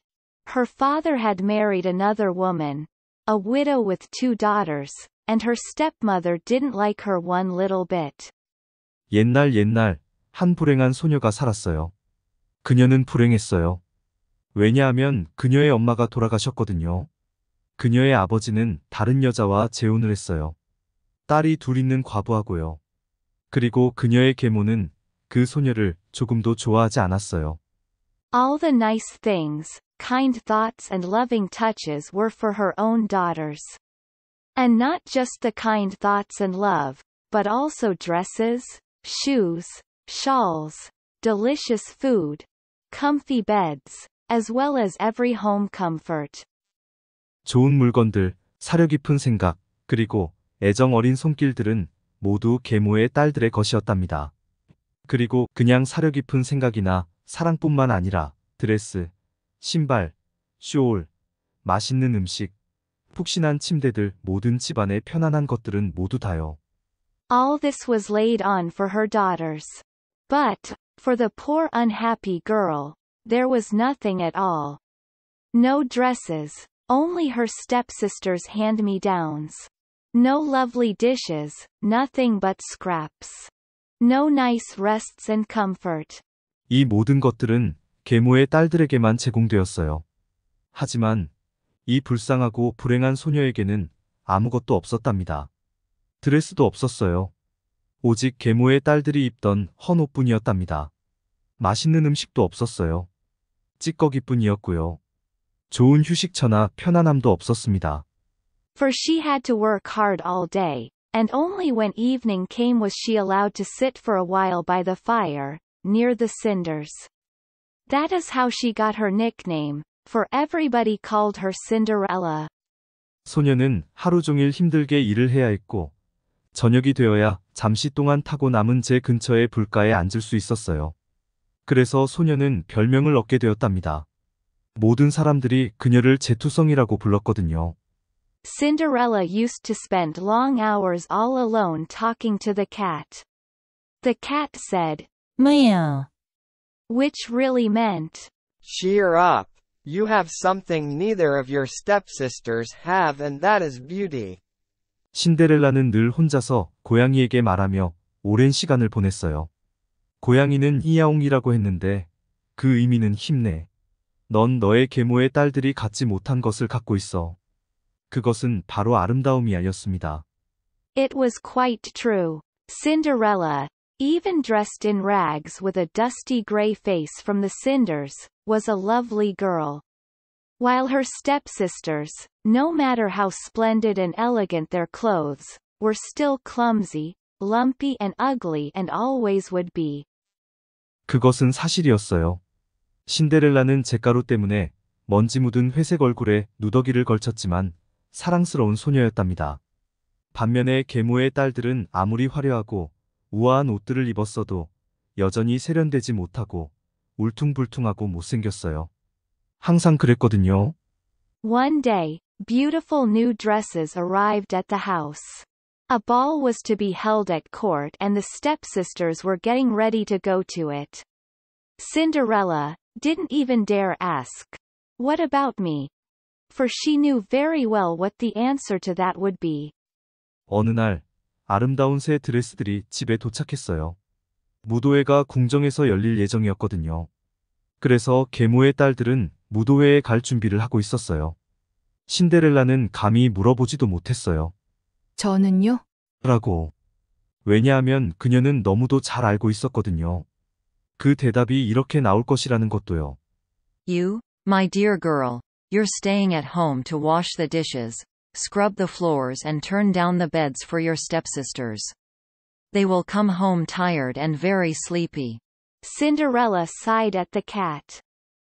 Her father had married another woman, a widow with two daughters, and her stepmother didn't like her one little bit. 옛날 옛날 한 불행한 소녀가 살았어요. 그녀는 불행했어요. 왜냐하면 그녀의 엄마가 돌아가셨거든요. 그녀의 아버지는 다른 여자와 재혼을 했어요. 딸이 둘 있는 과부하고요. 그리고 그녀의 계모는 그 소녀를 조금도 좋아하지 않았어요. All the nice things, kind thoughts and loving touches were for her own daughters. And not just the kind thoughts and love, but also dresses, shoes, shawls, delicious food, comfy beds, as well as every home comfort. 좋은 물건들, 사려 깊은 생각, 그리고 애정 어린 손길들은 모두 계모의 딸들의 것이었답니다. 그리고 그냥 사려 깊은 생각이나 사랑뿐만 아니라 드레스, 신발, 쇼울, 맛있는 음식, 푹신한 침대들 모든 집안의 편안한 것들은 모두 다요. All this was laid on for her daughters. But, for the poor unhappy girl, there was nothing at all. No dresses. Only her stepsister's hand-me-downs. No lovely dishes, nothing but scraps. No nice rests and comfort. 이 모든 것들은 계모의 딸들에게만 제공되었어요. 하지만 이 불쌍하고 불행한 소녀에게는 아무것도 없었답니다. 드레스도 없었어요. 오직 계모의 딸들이 입던 헌 옷뿐이었답니다. 맛있는 음식도 없었어요. 찌꺼기뿐이었고요. 좋은 휴식처나 편안함도 없었습니다. For she had to work hard all day, and only when evening came was she allowed to sit for a while by the fire, near the cinders. That is how she got her nickname, for everybody called her Cinderella. 소녀는 하루 종일 힘들게 일을 해야 했고, 저녁이 되어야 잠시 동안 타고 남은 제 근처의 불가에 앉을 수 있었어요. 그래서 소녀는 별명을 얻게 되었답니다. 모든 사람들이 그녀를 제투성이라고 불렀거든요. Cinderella used to spend long hours all alone talking to the cat. The cat said, meow, which really meant, cheer up. You have something neither of your stepsisters have and that is beauty. 신데렐라는 늘 혼자서 고양이에게 말하며 오랜 시간을 보냈어요. 고양이는 이야옹이라고 했는데 그 의미는 힘내. 넌 너의 계모의 딸들이 갖지 못한 것을 갖고 있어. 그것은 바로 아름다움이아니었습니다. It was quite true. Cinderella, even dressed in rags with a dusty gray face from the cinders, was a lovely girl. While her stepsisters, no matter how splendid and elegant their clothes, were still clumsy, lumpy and ugly and always would be. 그것은 사실이었어요. 신데렐라는 잿가루 때문에 먼지 묻은 회색 얼굴에 누더기를 걸쳤지만 사랑스러운 소녀였답니다. 반면에 계모의 딸들은 아무리 화려하고 우아한 옷들을 입었어도 여전히 세련되지 못하고 울퉁불퉁하고 못생겼어요. 항상 그랬거든요. One day, beautiful new dresses arrived at the house. A ball was to be held at court and the stepsisters were getting ready to go to it. Cinderella, didn't even dare ask, What about me? For she knew very well what the answer to that would be. 어느 날, 아름다운 새 드레스들이 집에 도착했어요. 무도회가 궁정에서 열릴 예정이었거든요. 그래서 계모의 딸들은 무도회에 갈 준비를 하고 있었어요. 신데렐라는 감히 물어보지도 못했어요. 저는요? 라고. 왜냐하면 그녀는 너무도 잘 알고 있었거든요. 그 대답이 이렇게 나올 것이라는 것도요. You, my dear girl, you're staying at home to wash the dishes, scrub the floors and turn down the beds for your stepsisters. They will come home tired and very sleepy. Cinderella sighed at the cat.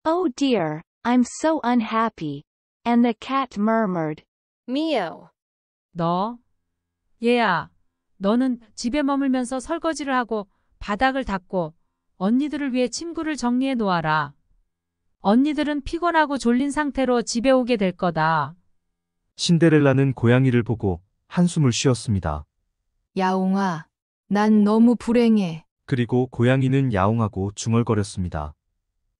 Oh dear, I'm so unhappy. And the cat murmured, Mio. 너, 얘야, 너는 집에 머물면서 설거지를 하고 바닥을 닦고 언니들을 위해 침구를 정리해 놓아라. 언니들은 피곤하고 졸린 상태로 집에 오게 될 거다. 신데렐라는 고양이를 보고 한숨을 쉬었습니다. 야옹아, 난 너무 불행해. 그리고 고양이는 야옹하고 중얼거렸습니다.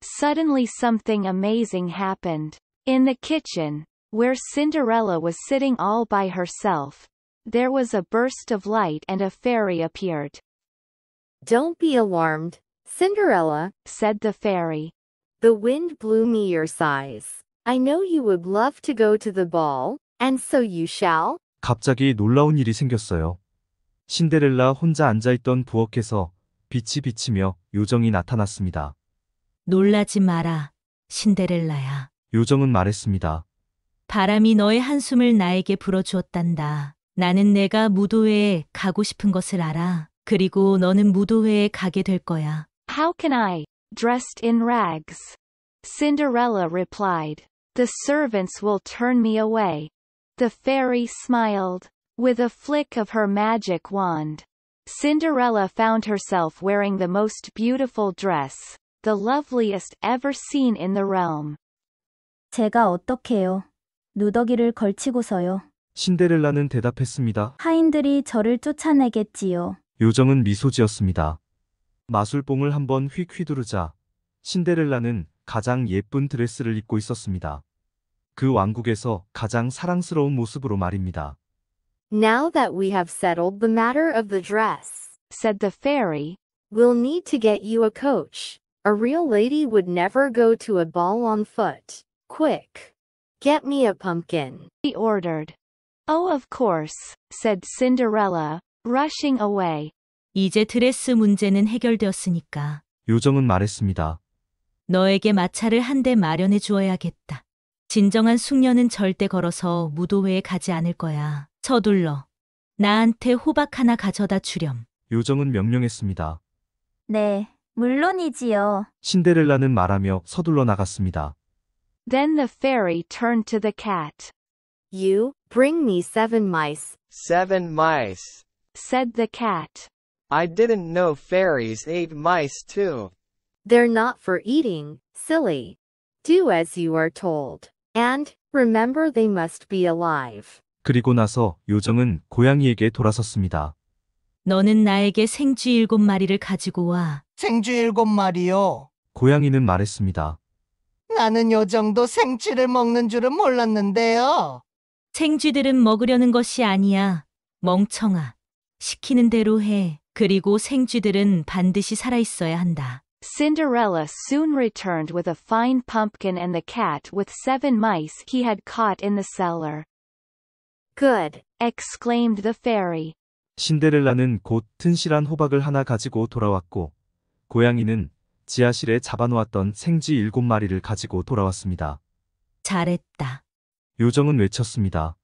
Suddenly something amazing happened. In the kitchen, where Cinderella was sitting all by herself, there was a burst of light and a fairy appeared. Don't be alarmed, Cinderella, said the fairy. The wind blew me your size. I know you would love to go to the ball, and so you shall. 갑자기 놀라운 일이 생겼어요. 신데렐라 혼자 앉아있던 부엌에서 빛이 비치며 요정이 나타났습니다. 놀라지 마라, 신데렐라야. 요정은 말했습니다. 바람이 너의 한숨을 나에게 불어주었단다. 나는 내가 무도회에 가고 싶은 것을 알아. 그리고 너는 무도회에 가게 될 거야. How can I, dressed in rags? Cinderella replied. The servants will turn me away. The fairy smiled. With a flick of her magic wand, Cinderella found herself wearing the most beautiful dress, the loveliest ever seen in the realm. 제가 어떡해요. 누더기를 걸치고서요. 신데렐라는 대답했습니다. 하인들이 저를 쫓아내겠지요. 요정은 미소 지었습니다. 마술봉을 한번 휙 휘두르자 신데렐라는 가장 예쁜 드레스를 입고 있었습니다. 그 왕국에서 가장 사랑스러운 모습으로 말입니다. Now that we have settled the matter of the dress, said the fairy, we'll need to get you a coach. A real lady would never go to a ball on foot. Quick. Get me a pumpkin, he ordered. Oh of course, said Cinderella, rushing away. 이제 드레스 문제는 해결되었으니까 요정은 말했습니다. 너에게 마차를 한 대 마련해 주어야겠다. 진정한 숙녀는 절대 걸어서 무도회에 가지 않을 거야. 서둘러. 나한테 호박 하나 가져다 주렴. 요정은 명령했습니다. 네, 물론이지요. 신데렐라는 말하며 서둘러 나갔습니다. Then the fairy turned to the cat. You, bring me seven mice. Seven mice, said the cat. I didn't know fairies ate mice too. They're not for eating, silly. Do as you are told. And, remember they must be alive. 그리고 나서 요정은 고양이에게 돌아섰습니다. 너는 나에게 생쥐 일곱 마리를 가지고 와. 생쥐 일곱 마리요. 고양이는 말했습니다. 나는 요 정도 생쥐를 먹는 줄은 몰랐는데요. 생쥐들은 먹으려는 것이 아니야. 멍청아. 시키는 대로 해. 그리고 생쥐들은 반드시 살아있어야 한다. Cinderella soon returned with a fine pumpkin and the cat with seven mice he had caught in the cellar. Good! exclaimed the fairy. 신데렐라는 곧 튼실한 호박을 하나 가지고 돌아왔고, 고양이는 지하실에 잡아놓았던 생쥐 일곱 마리를 가지고 돌아왔습니다. 잘했다. 요정은 외쳤습니다.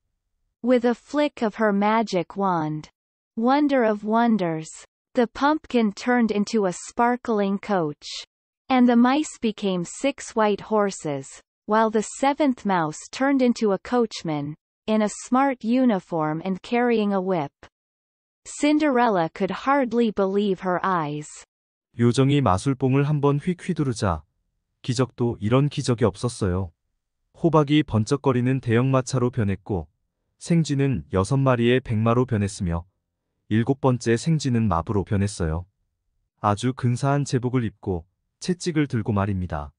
With a flick of her magic wand. Wonder of wonders. The pumpkin turned into a sparkling coach. And the mice became six white horses, while the seventh mouse turned into a coachman, in a smart uniform and carrying a whip. Cinderella could hardly believe her eyes. 요정이 마술봉을 한번 휙 기적도 이런 기적이 없었어요. 호박이 번쩍거리는 대형마차로 변했고 생쥐는 6마리의 백마로 변했으며 일곱 번째 생쥐는 마부로 변했어요. 아주 근사한 제복을 입고 채찍을 들고 말입니다.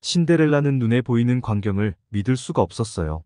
신데렐라는 눈에 보이는 광경을 믿을 수가 없었어요.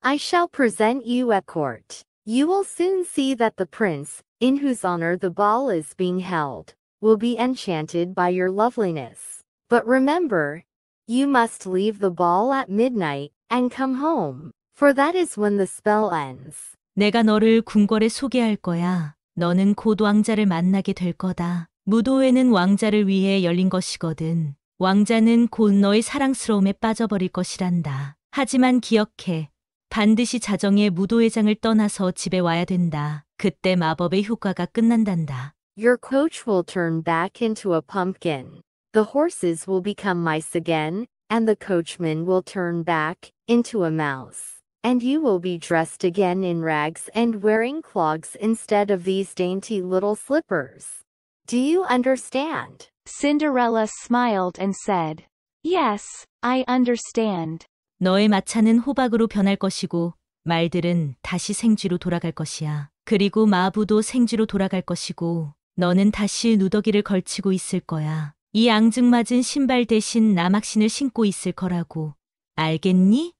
I shall present you at court. You will soon see that the prince, in whose honor the ball is being held, will be enchanted by your loveliness. But remember, You must leave the ball at midnight and come home, for that is when the spell ends. 내가 너를 궁궐에 소개할 거야. 너는 곧 왕자를 만나게 될 거다. 무도회는 왕자를 위해 열린 것이거든. 왕자는 곧 너의 사랑스러움에 빠져버릴 것이란다. 하지만 기억해. 반드시 자정에 무도회장을 떠나서 집에 와야 된다. 그때 마법의 효과가 끝난단다. Your coach will turn back into a pumpkin. the horses will become mice again, and the coachman will turn back into a mouse. And you will be dressed again in rags and wearing clogs instead of these dainty little slippers. Do you understand? Cinderella smiled and said, Yes, I understand. 너의 마차는 호박으로 변할 것이고 말들은 다시 생쥐로 돌아갈 것이야. 그리고 마부도 생쥐로 돌아갈 것이고 너는 다시 누더기를 걸치고 있을 거야. 이 앙증맞은 신발 대신 남학신을 신고 있을 거라고. 알겠니?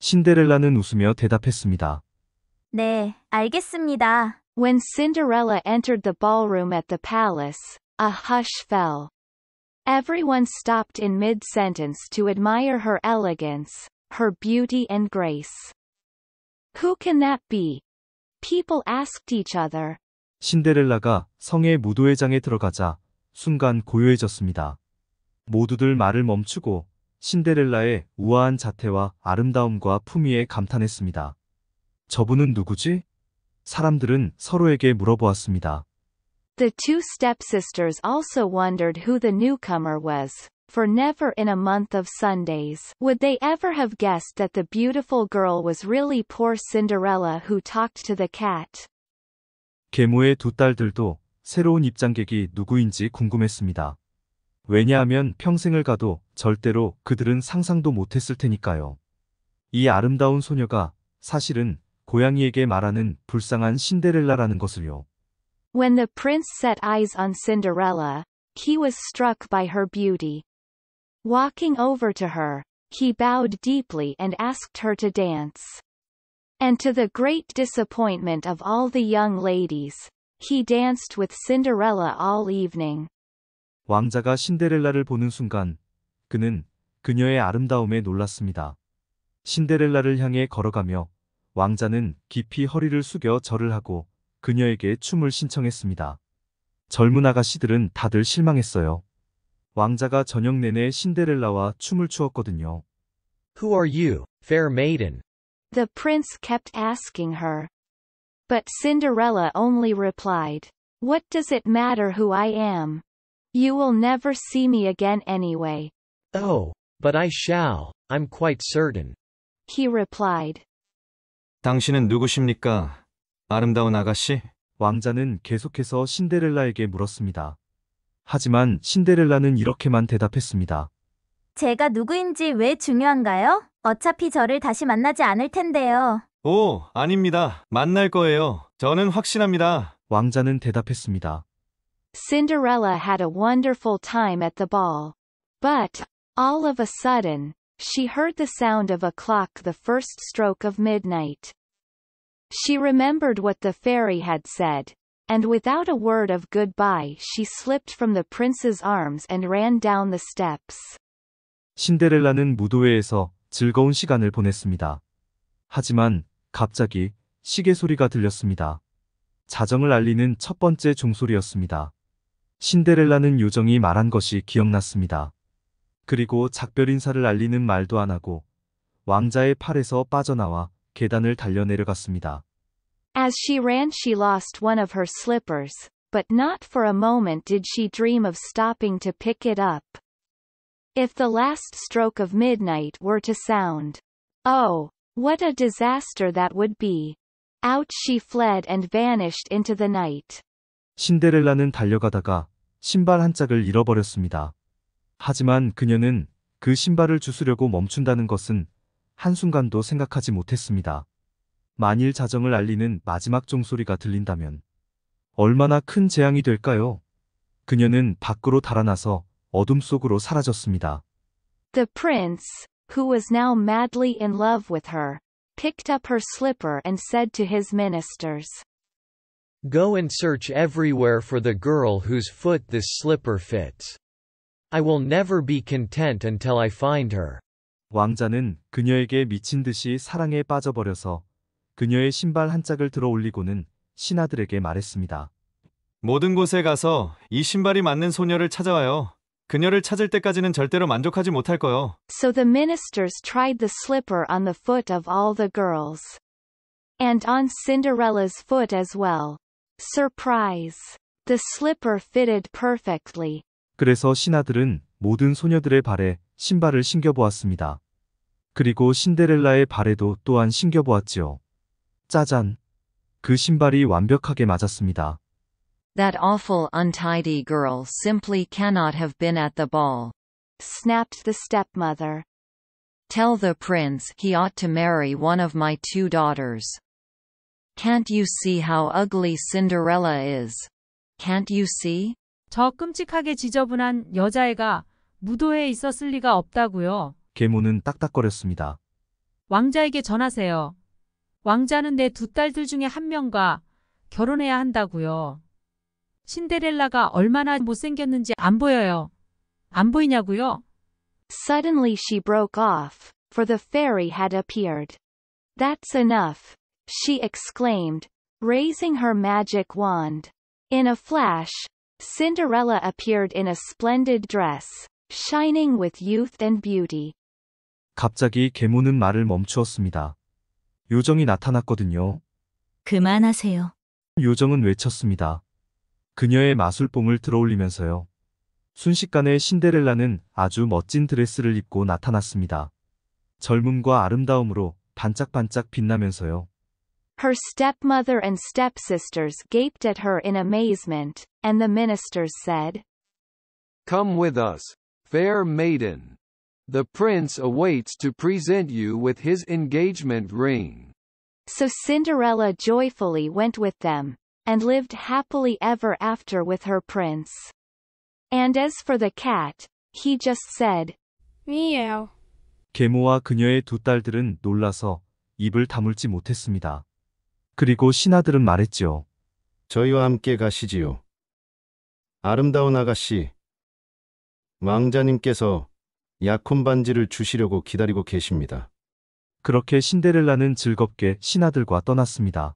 신데렐라는 웃으며 대답했습니다. 네, 알겠습니다. When Cinderella entered the ballroom at the palace, a hush fell. Everyone stopped in mid-sentence to admire her elegance, her beauty and grace. Who can that be? People asked each other. 신데렐라가 성의 무도회장에 들어가자 순간 고요해졌습니다. 모두들 말을 멈추고 신데렐라의 우아한 자태와 아름다움과 품위에 감탄했습니다. 저분은 누구지? 사람들은 서로에게 물어보았습니다. The two stepsisters also wondered who the newcomer was. For never in a month of Sundays would they ever have guessed that the beautiful girl was really poor Cinderella who talked to the cat. 계모의 두 딸들도 새로운 입장객이 누구인지 궁금했습니다. 왜냐하면 평생을 가도 절대로 그들은 상상도 못했을 테니까요. 이 아름다운 소녀가 사실은 고양이에게 말하는 불쌍한 신데렐라라는 것을요. When the prince set eyes on Cinderella, he was struck by her beauty. Walking over to her, he bowed deeply and asked her to dance. And to the great disappointment of all the young ladies, He danced with Cinderella all evening. 왕자가 신데렐라를 보는 순간 그는 그녀의 아름다움에 놀랐습니다. 신데렐라를 향해 걸어가며 왕자는 깊이 허리를 숙여 절을 하고 그녀에게 춤을 신청했습니다. 젊은 아가씨들은 다들 실망했어요. 왕자가 저녁 내내 신데렐라와 춤을 추었거든요. Who are you, fair maiden? The prince kept asking her. But Cinderella only replied, What does it matter who I am? You will never see me again anyway. Oh, but I shall, I'm quite certain. He replied. 당신은 누구십니까? 아름다운 아가씨? 왕자는 계속해서 신데렐라에게 물었습니다. 하지만 신데렐라는 이렇게만 대답했습니다. 제가 누구인지 왜 중요한가요? 어차피 저를 다시 만나지 않을 텐데요. 오, 아닙니다. 만날 거예요. 저는 확신합니다. 왕자는 대답했습니다. Cinderella had a wonderful time at the ball. But, all of a sudden, she heard the sound of a clock the first stroke of midnight. She remembered what the fairy had said, and without a word of goodbye she slipped from the prince's arms and ran down the steps. 신데렐라는 무도회에서 즐거운 시간을 보냈습니다. 하지만 갑자기 시계 소리가 들렸습니다. 자정을 알리는 첫 번째 종소리였습니다. 신데렐라는 요정이 말한 것이 기억났습니다. 그리고 작별 인사를 알리는 말도 안 하고 왕자의 팔에서 빠져나와 계단을 달려 내려갔습니다. As she ran she lost one of her slippers, but not for a moment did she dream of stopping to pick it up. If the last stroke of midnight were to sound, oh, What a disaster that would be. Out she fled and vanished into the night. 신데렐라는 달려가다가 신발 한 짝을 잃어버렸습니다. 하지만 그녀는 그 신발을 주스려고 멈춘다는 것은 한순간도 생각하지 못했습니다. 만일 자정을 알리는 마지막 종소리가 들린다면 얼마나 큰 재앙이 될까요? 그녀는 밖으로 달아나서 어둠 속으로 사라졌습니다. The prince, who was now madly in love with her, picked up her slipper and said to his ministers, Go and search everywhere for the girl whose foot this slipper fits. I will never be content until I find her. 왕자는 그녀에게 미친 듯이 사랑에 빠져버려서 그녀의 신발 한 짝을 들어 올리고는 신하들에게 말했습니다. 모든 곳에 가서 이 신발이 맞는 소녀를 찾아와요. 그녀를 찾을 때까지는 절대로 만족하지 못할 거요. So the ministers tried the slipper on the foot of all the girls. And on Cinderella's foot as well. Surprise! The slipper fitted perfectly. 그래서 신하들은 모든 소녀들의 발에 신발을 신겨보았습니다. 그리고 신데렐라의 발에도 또한 신겨보았지요. 짜잔! 그 신발이 완벽하게 맞았습니다. That awful untidy girl simply cannot have been at the ball. Snapped the stepmother. Tell the prince he ought to marry one of my two daughters. Can't you see how ugly Cinderella is? Can't you see? 저 끔찍하게 지저분한 여자애가 무도회에 있었을 리가 없다고요. 계모는 딱딱거렸습니다. 왕자에게 전하세요. 왕자는 내 두 딸들 중에 한 명과 결혼해야 한다고요. 신데렐라가 얼마나 못생겼는지 안 보여요. 안 보이냐고요? Suddenly she broke off, for the fairy had appeared. That's enough, she exclaimed, raising her magic wand. In a flash, Cinderella appeared in a splendid dress, shining with youth and beauty. 갑자기 계모는 말을 멈추었습니다. 요정이 나타났거든요. 그만하세요. 요정은 외쳤습니다. 그녀의 마술봉을 들어올리면서요. 순식간에 신데렐라는 아주 멋진 드레스를 입고 나타났습니다. 젊음과 아름다움으로 반짝반짝 빛나면서요. Her stepmother and stepsisters gaped at her in amazement, and the ministers said, Come with us, fair maiden. The prince awaits to present you with his engagement ring. So Cinderella joyfully went with them, and lived happily ever after with her prince. And as for the cat, he just said, meow. 계모와 그녀의 두 딸들은 놀라서 입을 다물지 못했습니다. 그리고 신하들은 말했지요. 저희와 함께 가시지요. 아름다운 아가씨, 왕자님께서 약혼 반지를 주시려고 기다리고 계십니다. 그렇게 신데렐라는 즐겁게 신하들과 떠났습니다.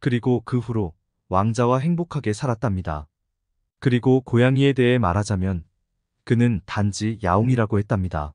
그리고 그 후로 왕자와 행복하게 살았답니다. 그리고 고양이에 대해 말하자면 그는 단지 야옹이라고 했답니다.